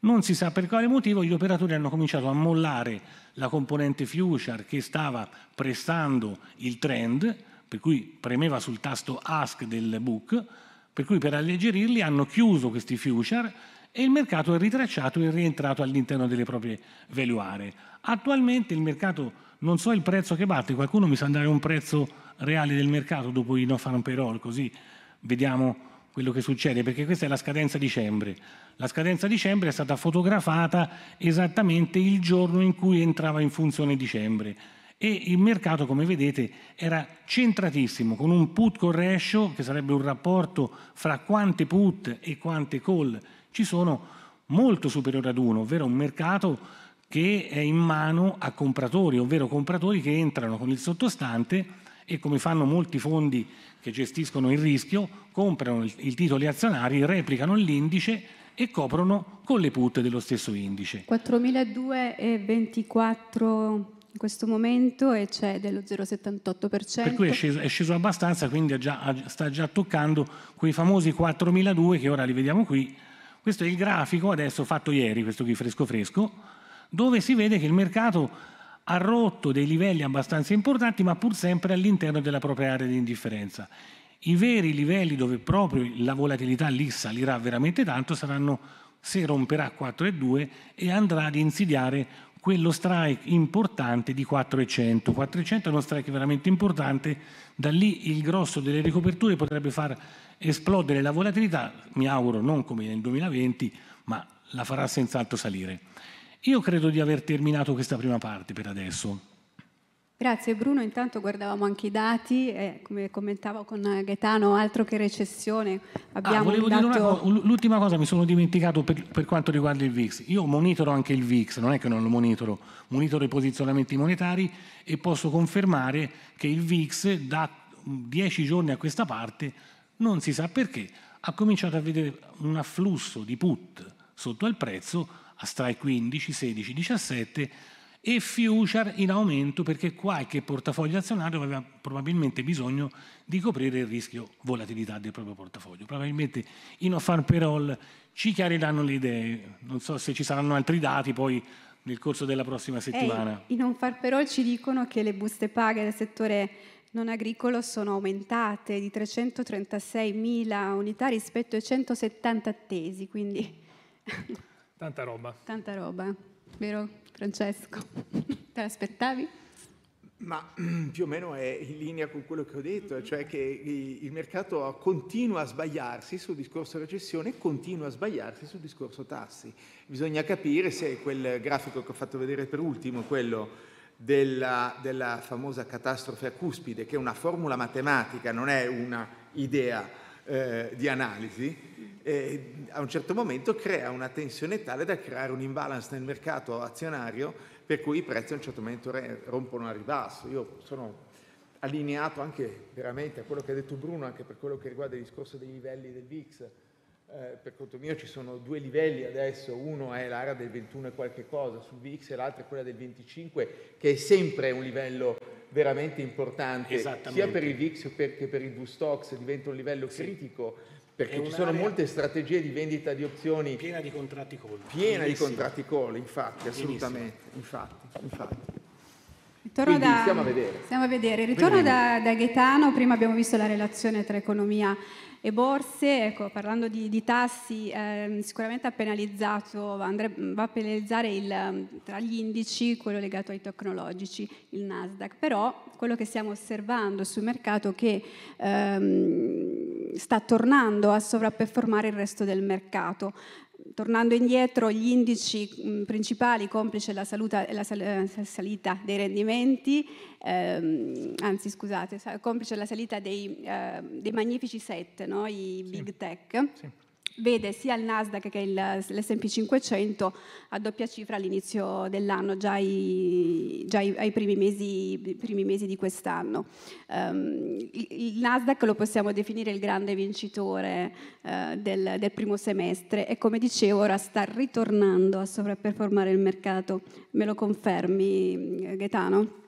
non si sa per quale motivo gli operatori hanno cominciato a mollare la componente future che stava pressando il trend, per cui premeva sul tasto ask del book, per cui per alleggerirli hanno chiuso questi future e il mercato è ritracciato e rientrato all'interno delle proprie value aree. Attualmente il mercato, non so il prezzo che batte, qualcuno mi sa dare un prezzo reale del mercato dopo i no farm payroll, così vediamo quello che succede, perché questa è la scadenza dicembre. La scadenza dicembre è stata fotografata esattamente il giorno in cui entrava in funzione dicembre e il mercato, come vedete, era centratissimo con un put call ratio, che sarebbe un rapporto fra quante put e quante call ci sono, molto superiore ad uno, ovvero un mercato che è in mano a compratori, ovvero compratori che entrano con il sottostante e come fanno molti fondi che gestiscono il rischio, comprano i titoli azionari, replicano l'indice e coprono con le put dello stesso indice. 4.224 in questo momento e c'è dello 0,78%. Per cui è sceso, è sceso abbastanza, quindi già, sta già toccando quei famosi 4.002 che ora li vediamo qui. Questo è il grafico adesso fatto ieri, questo qui fresco fresco, dove si vede che il mercato ha rotto dei livelli abbastanza importanti, ma pur sempre all'interno della propria area di indifferenza. I veri livelli dove proprio la volatilità lì salirà veramente tanto saranno se romperà 4,2 e andrà ad insidiare quello strike importante di 400. 400 è uno strike veramente importante, da lì il grosso delle ricoperture potrebbe far esplodere la volatilità, mi auguro non come nel 2020, ma la farà senz'altro salire. Io credo di aver terminato questa prima parte per adesso. Grazie Bruno, intanto guardavamo anche i dati, eh, come commentavo con Gaetano, altro che recessione. Ah, Abbiamo ah, volevo dato... dire una cosa, l'ultima cosa mi sono dimenticato per, per, quanto riguarda il VIX. Io monitoro anche il VIX, non è che non lo monitoro, monitoro i posizionamenti monetari e posso confermare che il VIX da dieci giorni a questa parte, non si sa perché, ha cominciato a vedere un afflusso di put sotto al prezzo a strike 15, 16, 17 e future in aumento perché qualche portafoglio azionario aveva probabilmente bisogno di coprire il rischio volatilità del proprio portafoglio. Probabilmente i no farm payroll ci chiariranno le idee, non so se ci saranno altri dati poi nel corso della prossima settimana. Eh, I non far payroll ci dicono che le buste paghe del settore non agricolo sono aumentate di 336.000 unità rispetto ai 170 attesi, quindi... Tanta roba. Tanta roba vero Francesco? Te l'aspettavi? Ma mm, più o meno è in linea con quello che ho detto, cioè che il mercato continua a sbagliarsi sul discorso recessione e continua a sbagliarsi sul discorso tassi. Bisogna capire se quel grafico che ho fatto vedere per ultimo, quello della, della famosa catastrofe a cuspide, che è una formula matematica, non è un'idea eh, di analisi, eh, a un certo momento crea una tensione tale da creare un imbalance nel mercato azionario per cui i prezzi a un certo momento rompono a ribasso. Io sono allineato anche veramente a quello che ha detto Bruno, anche per quello che riguarda il discorso dei livelli del VIX. Eh, per conto mio ci sono due livelli adesso, uno è l'area del 21 e qualche cosa sul VIX e l'altro è quella del 25 che è sempre un livello veramente importante sia per il VIX che per il Bustox diventa un livello sì. critico perché ci sono molte strategie di vendita di opzioni piena di contratti call piena di contratti call infatti assolutamente infatti, infatti. Ritorno da, stiamo a vedere. Stiamo a vedere. Ritorno da, da Gaetano, prima abbiamo visto la relazione tra economia e borse, ecco, parlando di, di tassi, eh, sicuramente ha penalizzato, va a penalizzare il, tra gli indici quello legato ai tecnologici, il Nasdaq, però quello che stiamo osservando sul mercato che ehm, sta tornando a sovraperformare il resto del mercato. Tornando indietro, gli indici mm, principali, complice la, saluta, la eh, sal, salita dei rendimenti, ehm, anzi scusate, complice la salita dei, eh, dei magnifici set, no? i big tech. Sì vede sia il Nasdaq che il, l'SP 500 a doppia cifra all'inizio dell'anno, già, i, già i, ai primi mesi, primi mesi, di quest'anno. Um, il, Nasdaq lo possiamo definire il grande vincitore uh, del, del, primo semestre e come dicevo ora sta ritornando a sovraperformare il mercato. Me lo confermi Gaetano?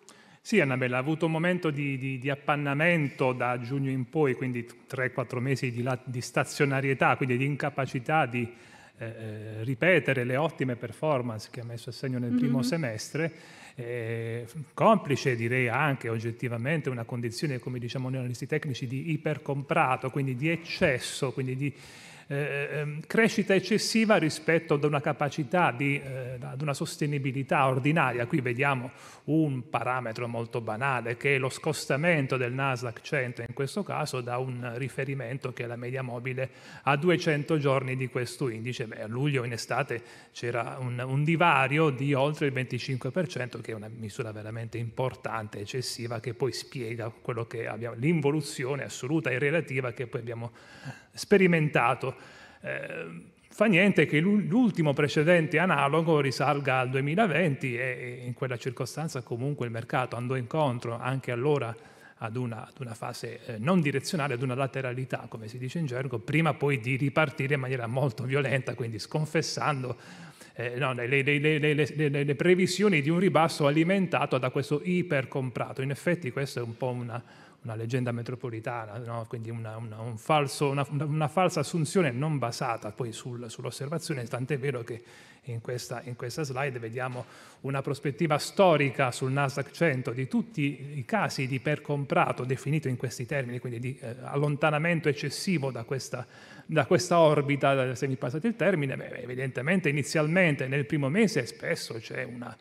Sì, Annabella, ha avuto un momento di, di, di appannamento da giugno in poi, quindi 3-4 mesi di, la, di, stazionarietà, quindi di incapacità di eh, eh, ripetere le ottime performance che ha messo a segno nel mm-hmm. primo semestre. Eh, complice direi anche oggettivamente una condizione, come diciamo noi analisti tecnici, di ipercomprato, quindi di eccesso, quindi di eh, eh, ehm, crescita eccessiva rispetto ad una capacità di, eh, ad una sostenibilità ordinaria. Qui vediamo un parametro molto banale che è lo scostamento del Nasdaq 100 in questo caso da un riferimento che è la media mobile a 200 giorni di questo indice. Beh, a luglio in estate c'era un, un divario di oltre il 25% che è una misura veramente importante, eccessiva, che poi spiega quello che abbiamo, l'involuzione assoluta e relativa che poi abbiamo sperimentato. Eh, fa niente che l'ultimo precedente analogo risalga al 2020 e in quella circostanza comunque il mercato andò incontro anche allora ad una, ad una, fase eh, non direzionale, ad una lateralità, come si dice in gergo, prima poi di ripartire in maniera molto violenta, quindi sconfessando eh, no, le, le, le, le, previsioni di un ribasso alimentato da questo ipercomprato. In effetti questo è un po' una, una leggenda metropolitana, no? quindi una, una, un falso, una, una, falsa assunzione non basata poi sul, sull'osservazione, tant'è vero che in questa, in questa, slide vediamo una prospettiva storica sul Nasdaq 100 di tutti i casi di percomprato definito in questi termini, quindi di eh, allontanamento eccessivo da questa, da questa orbita, se mi passate il termine, beh, evidentemente inizialmente nel primo mese spesso c'è una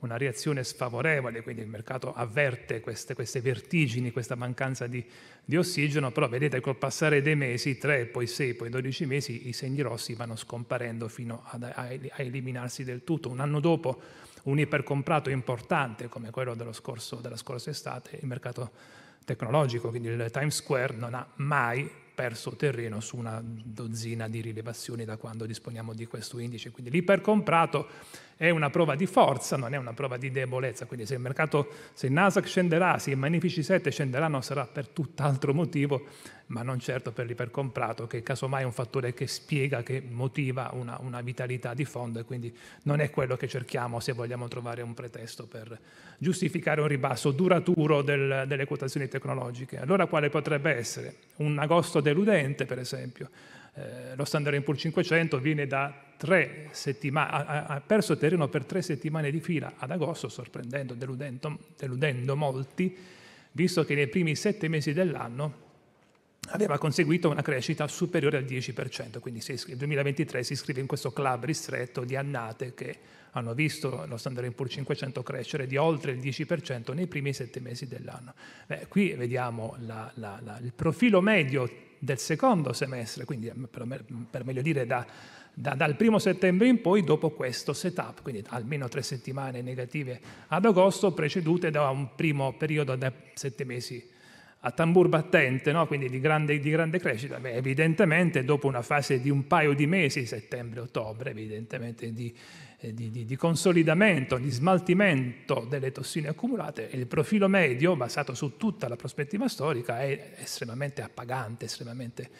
una reazione sfavorevole, quindi il mercato avverte queste, queste vertigini, questa mancanza di, di, ossigeno, però vedete col passare dei mesi, 3, poi 6, poi 12 mesi, i segni rossi vanno scomparendo fino ad, a, a eliminarsi del tutto. Un anno dopo un ipercomprato importante come quello scorso, della scorsa estate, il mercato tecnologico, quindi il Times Square non ha mai perso terreno su una dozzina di rilevazioni da quando disponiamo di questo indice. Quindi l'ipercomprato è una prova di forza, non è una prova di debolezza, quindi se il mercato, se il Nasdaq scenderà, se i Magnifici 7 scenderanno sarà per tutt'altro motivo, ma non certo per l'ipercomprato, che casomai è un fattore che spiega, che motiva una, una vitalità di fondo e quindi non è quello che cerchiamo se vogliamo trovare un pretesto per giustificare un ribasso duraturo del, delle quotazioni tecnologiche. Allora quale potrebbe essere? Un agosto deludente, per esempio eh, lo Standard Poor's 500 viene da tre settimane, ha, ha, perso terreno per tre settimane di fila ad agosto, sorprendendo, deludendo, deludendo molti, visto che nei primi sette mesi dell'anno aveva conseguito una crescita superiore al 10%, quindi il 2023 si iscrive in questo club ristretto di annate che hanno visto lo Standard Poor's 500 crescere di oltre il 10% nei primi sette mesi dell'anno. Beh, qui vediamo la, la, la, il profilo medio del secondo semestre, quindi mm, per, mm, per meglio dire da, da, dal primo settembre in poi, dopo questo setup, quindi almeno tre settimane negative ad agosto, precedute da un primo periodo da sette mesi a tambur battente, no? quindi di grande, di grande crescita, Beh, evidentemente dopo una fase di un paio di mesi, settembre-ottobre, evidentemente di, eh, di, di, di, consolidamento, di smaltimento delle tossine accumulate il profilo medio, basato su tutta la prospettiva storica, è estremamente appagante, estremamente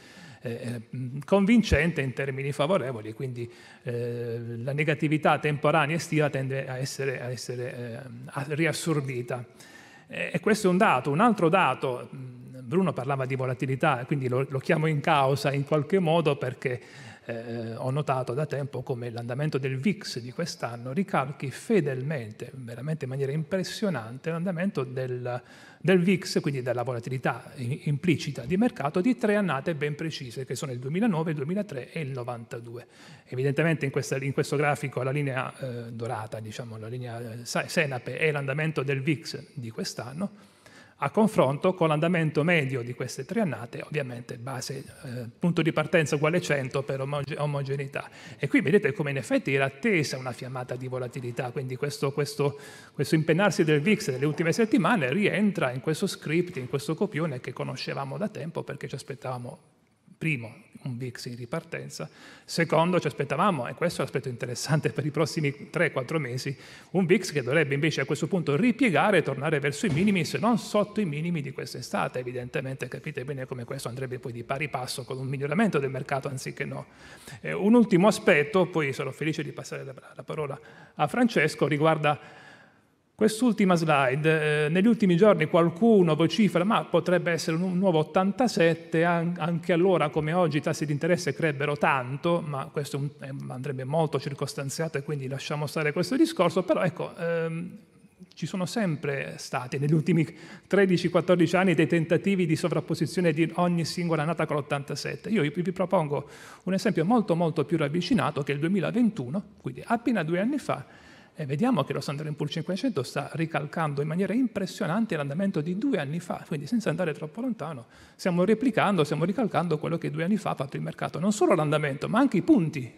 eh, eh convincente in termini favorevoli, quindi eh, la negatività temporanea estiva tende a essere, a essere eh, a riassorbita. E questo è un dato. Un altro dato, Bruno parlava di volatilità, quindi lo, lo chiamo in causa in qualche modo perché eh, eh, ho notato da tempo come l'andamento del VIX di quest'anno ricalchi fedelmente, veramente in maniera impressionante, l'andamento del, del VIX, quindi della volatilità implicita di mercato, di tre annate ben precise, che sono il 2009, il 2003 e il 92. Evidentemente in, questa, in questo grafico la linea eh, dorata, diciamo, la linea eh, senape, è l'andamento del VIX di quest'anno, a confronto con l'andamento medio di queste tre annate, ovviamente base, eh, punto di partenza uguale 100 per omoge- omogeneità. E qui vedete come in effetti era attesa una fiammata di volatilità, quindi questo, questo, questo impennarsi del VIX delle ultime settimane rientra in questo script, in questo copione che conoscevamo da tempo perché ci aspettavamo primo, un VIX in ripartenza, secondo ci aspettavamo, e questo è l'aspetto interessante per i prossimi 3-4 mesi, un VIX che dovrebbe invece a questo punto ripiegare e tornare verso i minimi, se non sotto i minimi di quest'estate, evidentemente capite bene come questo andrebbe poi di pari passo con un miglioramento del mercato anziché no. Eh, un ultimo aspetto, poi sarò felice di passare la, la parola a Francesco, riguarda Quest'ultima slide, eh, negli ultimi giorni qualcuno vocifera, ma potrebbe essere un nuovo 87, anche allora come oggi i tassi di interesse crebbero tanto, ma questo eh, andrebbe molto circostanziato e quindi lasciamo stare questo discorso, però ecco, ehm, ci sono sempre stati negli ultimi 13-14 anni dei tentativi di sovrapposizione di ogni singola nata con l'87. Io vi propongo un esempio molto molto più ravvicinato che il 2021, quindi appena due anni fa, e vediamo che lo Standard Poor's 500 sta ricalcando in maniera impressionante l'andamento di due anni fa, quindi senza andare troppo lontano, stiamo replicando, stiamo ricalcando quello che due anni fa ha fatto il mercato, non solo l'andamento, ma anche i punti.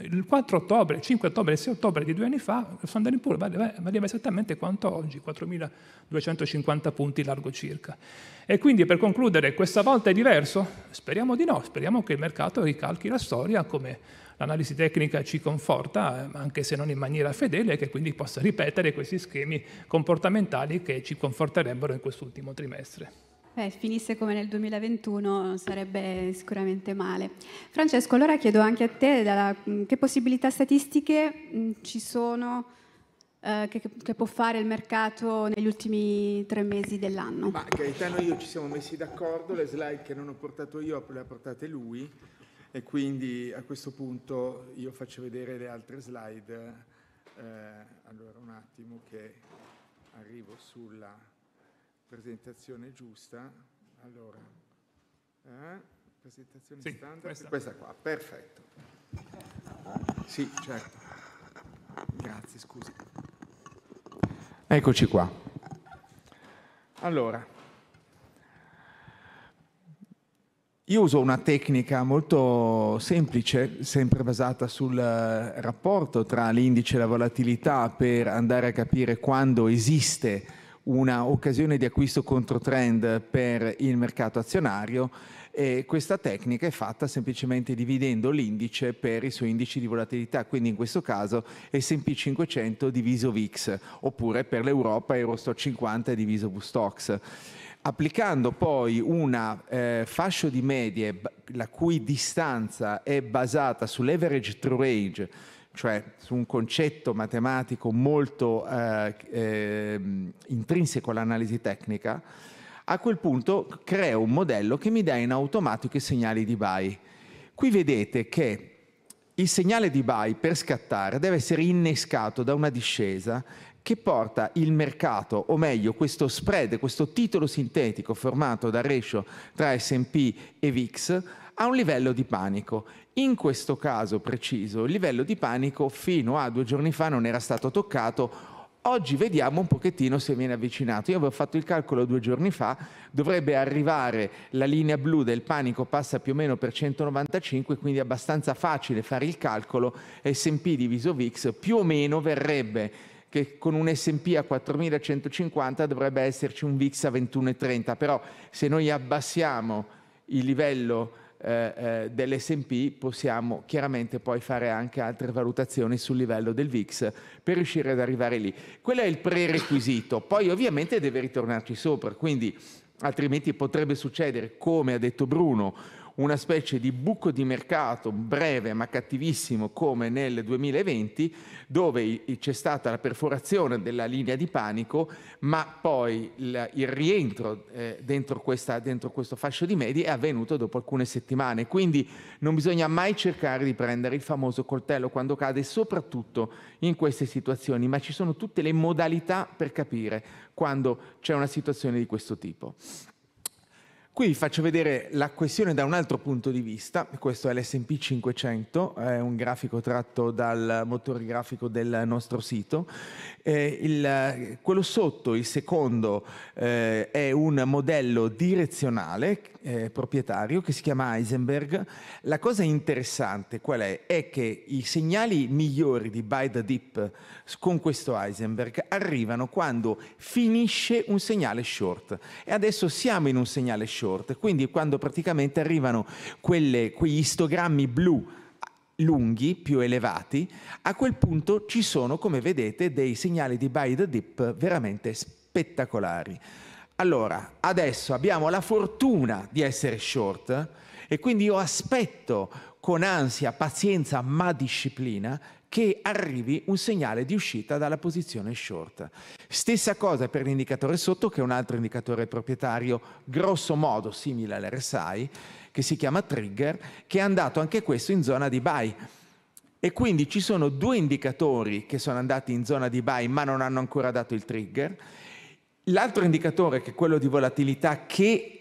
Il 4 ottobre, 5 ottobre 6 ottobre di due anni fa, lo Standard Poor's valeva, valeva esattamente quanto oggi, 4.250 punti largo circa. E quindi per concludere, questa volta è diverso? Speriamo di no, speriamo che il mercato ricalchi la storia come l'analisi tecnica ci conforta, eh, anche se non in maniera fedele, che quindi possa ripetere questi schemi comportamentali che ci conforterebbero in quest'ultimo trimestre. Beh, finisse come nel 2021 sarebbe sicuramente male. Francesco, allora chiedo anche a te dalla, mm, che possibilità statistiche mh, mm, ci sono, eh, che, che, può fare il mercato negli ultimi tre mesi dell'anno. Ma Gaetano e io ci siamo messi d'accordo, le slide che non ho portato io le ha portate lui, e quindi a questo punto io faccio vedere le altre slide. Eh, allora un attimo che arrivo sulla presentazione giusta. Allora, eh, presentazione sì, standard. Questa. questa qua, perfetto. Sì, certo. Grazie, scusi. Eccoci qua. Allora, Io uso una tecnica molto semplice, sempre basata sul eh, rapporto tra l'indice e la volatilità per andare a capire quando esiste una occasione di acquisto contro trend per il mercato azionario e questa tecnica è fatta semplicemente dividendo l'indice per i suoi indici di volatilità, quindi in questo caso S&P 500 diviso VIX, oppure per l'Europa Eurostor 50 diviso VSTOX applicando poi una eh, fascia di medie la cui distanza è basata sull'average true range, cioè su un concetto matematico molto eh, eh, intrinseco all'analisi tecnica, a quel punto creo un modello che mi dà in automatico i segnali di buy. Qui vedete che il segnale di buy per scattare deve essere innescato da una discesa che porta il mercato, o meglio questo spread, questo titolo sintetico formato da ratio tra SP e VIX, a un livello di panico. In questo caso preciso, il livello di panico fino a due giorni fa non era stato toccato, Oggi vediamo un pochettino se viene avvicinato. Io avevo fatto il calcolo due giorni fa, dovrebbe arrivare la linea blu del panico passa più o meno per 195, quindi è abbastanza facile fare il calcolo, SP diviso VIX più o meno verrebbe che con un S&P a 4150 dovrebbe esserci un VIX a 21,30, però se noi abbassiamo il livello eh, eh dell'S&P possiamo chiaramente poi fare anche altre valutazioni sul livello del VIX per riuscire ad arrivare lì. Quello è il prerequisito, poi ovviamente deve ritornarci sopra, quindi altrimenti potrebbe succedere, come ha detto Bruno, una specie di buco di mercato breve ma cattivissimo come nel 2020 dove c'è stata la perforazione della linea di panico ma poi il, rientro eh, dentro, questa, dentro, questo fascio di medi è avvenuto dopo alcune settimane quindi non bisogna mai cercare di prendere il famoso coltello quando cade soprattutto in queste situazioni ma ci sono tutte le modalità per capire quando c'è una situazione di questo tipo. Qui vi faccio vedere la questione da un altro punto di vista, questo è l'S&P 500, è un grafico tratto dal motore grafico del nostro sito. Eh, il, quello sotto, il secondo, eh, è un modello direzionale eh, proprietario che si chiama Heisenberg. La cosa interessante qual è? È che i segnali migliori di By the Dip con questo Heisenberg arrivano quando finisce un segnale short e adesso siamo in un segnale short, quindi quando praticamente arrivano quelle, quegli istogrammi blu lunghi, più elevati, a quel punto ci sono, come vedete, dei segnali di By the Dip veramente spettacolari. Allora, adesso abbiamo la fortuna di essere short e quindi io aspetto con ansia, pazienza ma disciplina che arrivi un segnale di uscita dalla posizione short. Stessa cosa per l'indicatore sotto, che è un altro indicatore proprietario grosso modo simile all'RSI, che si chiama Trigger, che è andato anche questo in zona di buy. E quindi ci sono due indicatori che sono andati in zona di buy ma non hanno ancora dato il trigger L'altro indicatore che è quello di volatilità che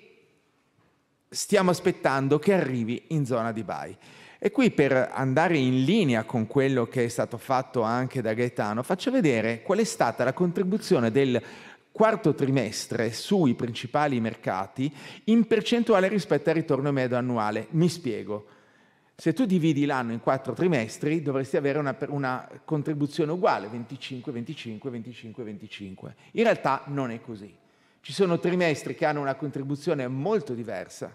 stiamo aspettando che arrivi in zona di buy. E qui per andare in linea con quello che è stato fatto anche da Gaetano, faccio vedere qual è stata la contribuzione del quarto trimestre sui principali mercati in percentuale rispetto al ritorno medio annuale. Mi spiego. Se tu dividi l'anno in quattro trimestri dovresti avere una, una, contribuzione uguale, 25, 25, 25, 25. In realtà non è così. Ci sono trimestri che hanno una contribuzione molto diversa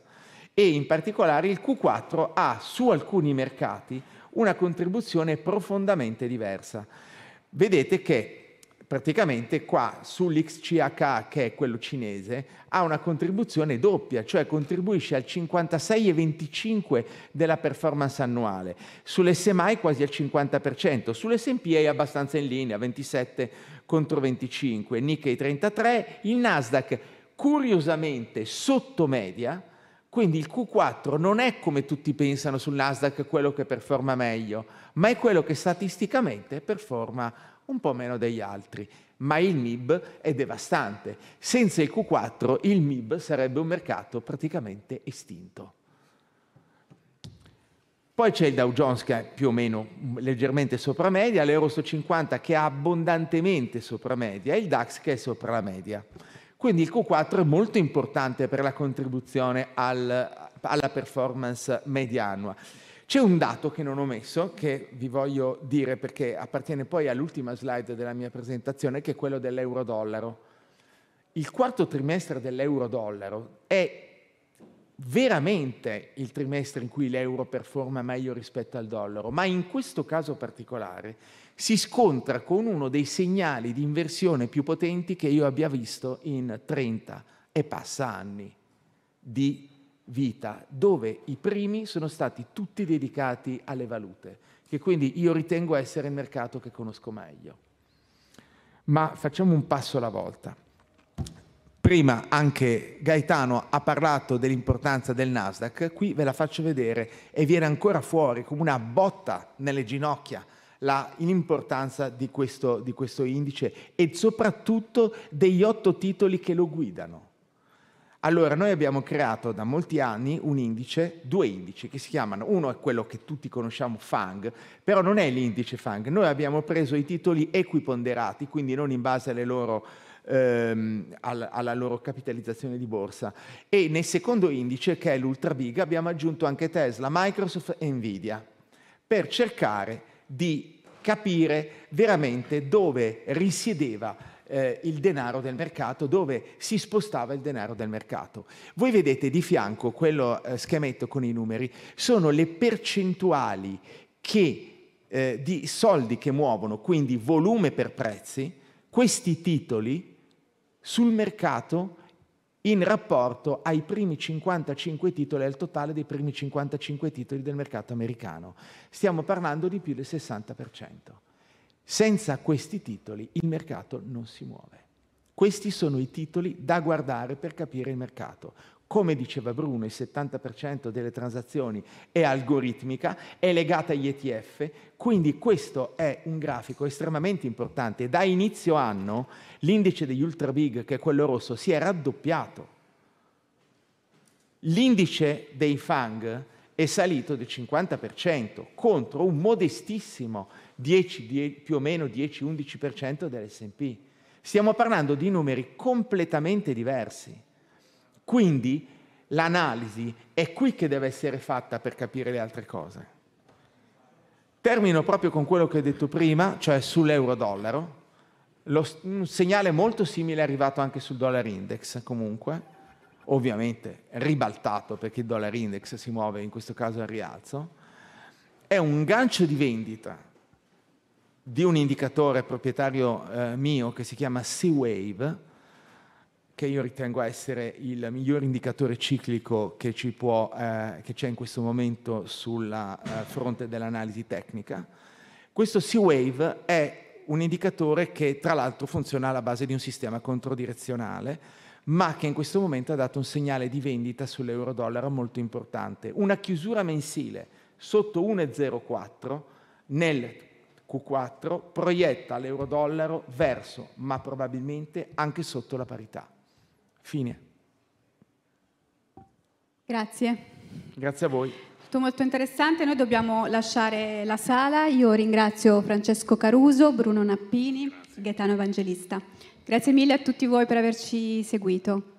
e in particolare il Q4 ha su alcuni mercati una contribuzione profondamente diversa. Vedete che praticamente qua sull'XCH, che è quello cinese, ha una contribuzione doppia, cioè contribuisce al 56,25% della performance annuale, sull'SMI quasi al 50%, sull'SP è abbastanza in linea, 27 contro 25, Nikkei 33, il Nasdaq curiosamente sotto media, quindi il Q4 non è come tutti pensano sul Nasdaq quello che performa meglio, ma è quello che statisticamente performa meglio un po' meno degli altri, ma il MIB è devastante. Senza il Q4 il MIB sarebbe un mercato praticamente estinto. Poi c'è il Dow Jones che è più o meno leggermente sopra media, l'Eurosto 50 che è abbondantemente sopra media e il DAX che è sopra la media. Quindi il Q4 è molto importante per la contribuzione al, alla performance medianua. C'è un dato che non ho messo, che vi voglio dire perché appartiene poi all'ultima slide della mia presentazione, che è quello dell'euro-dollaro. Il quarto trimestre dell'euro-dollaro è veramente il trimestre in cui l'euro performa meglio rispetto al dollaro, ma in questo caso particolare si scontra con uno dei segnali di inversione più potenti che io abbia visto in 30 e passa anni di vita, dove i primi sono stati tutti dedicati alle valute, che quindi io ritengo essere il mercato che conosco meglio. Ma facciamo un passo alla volta. Prima anche Gaetano ha parlato dell'importanza del Nasdaq, qui ve la faccio vedere e viene ancora fuori come una botta nelle ginocchia l'importanza di, di questo indice e soprattutto degli otto titoli che lo guidano allora, noi abbiamo creato da molti anni un indice, due indici che si chiamano, uno è quello che tutti conosciamo FANG, però non è l'indice FANG, noi abbiamo preso i titoli equiponderati, quindi non in base alle loro Ehm, alla, alla loro capitalizzazione di borsa. E nel secondo indice, che è l'ultra big, abbiamo aggiunto anche Tesla, Microsoft e Nvidia, per cercare di capire veramente dove risiedeva eh, il denaro del mercato, dove si spostava il denaro del mercato. Voi vedete di fianco quello eh, schemetto con i numeri, sono le percentuali che, eh, di soldi che muovono, quindi volume per prezzi, questi titoli sul mercato in rapporto ai primi 55 titoli, al totale dei primi 55 titoli del mercato americano. Stiamo parlando di più del 60%. Senza questi titoli il mercato non si muove. Questi sono i titoli da guardare per capire il mercato. Come diceva Bruno, il 70% delle transazioni è algoritmica, è legata agli ETF, quindi questo è un grafico estremamente importante. Da inizio anno l'indice degli ultra big, che è quello rosso, si è raddoppiato. L'indice dei FANG è salito del 50% contro un modestissimo 10, 10, più o meno 10-11% dell'SP. Stiamo parlando di numeri completamente diversi. Quindi l'analisi è qui che deve essere fatta per capire le altre cose. Termino proprio con quello che ho detto prima, cioè sull'euro-dollaro. un segnale molto simile è arrivato anche sul dollar index comunque ovviamente ribaltato perché il dollar index si muove in questo caso al rialzo, è un gancio di vendita di un indicatore proprietario eh, mio che si chiama Seawave, che io ritengo essere il miglior indicatore ciclico che, ci può, eh, che c'è in questo momento sulla eh, fronte dell'analisi tecnica. Questo C-Wave è un indicatore che tra l'altro funziona alla base di un sistema controdirezionale ma che in questo momento ha dato un segnale di vendita sull'euro-dollaro molto importante. Una chiusura mensile sotto 1,04 nel Q4 proietta l'euro-dollaro verso, ma probabilmente anche sotto la parità. Fine. Grazie. Grazie a voi molto interessante, noi dobbiamo lasciare la sala. Io ringrazio Francesco Caruso, Bruno Nappini, Gaetano Evangelista. Grazie mille a tutti voi per averci seguito.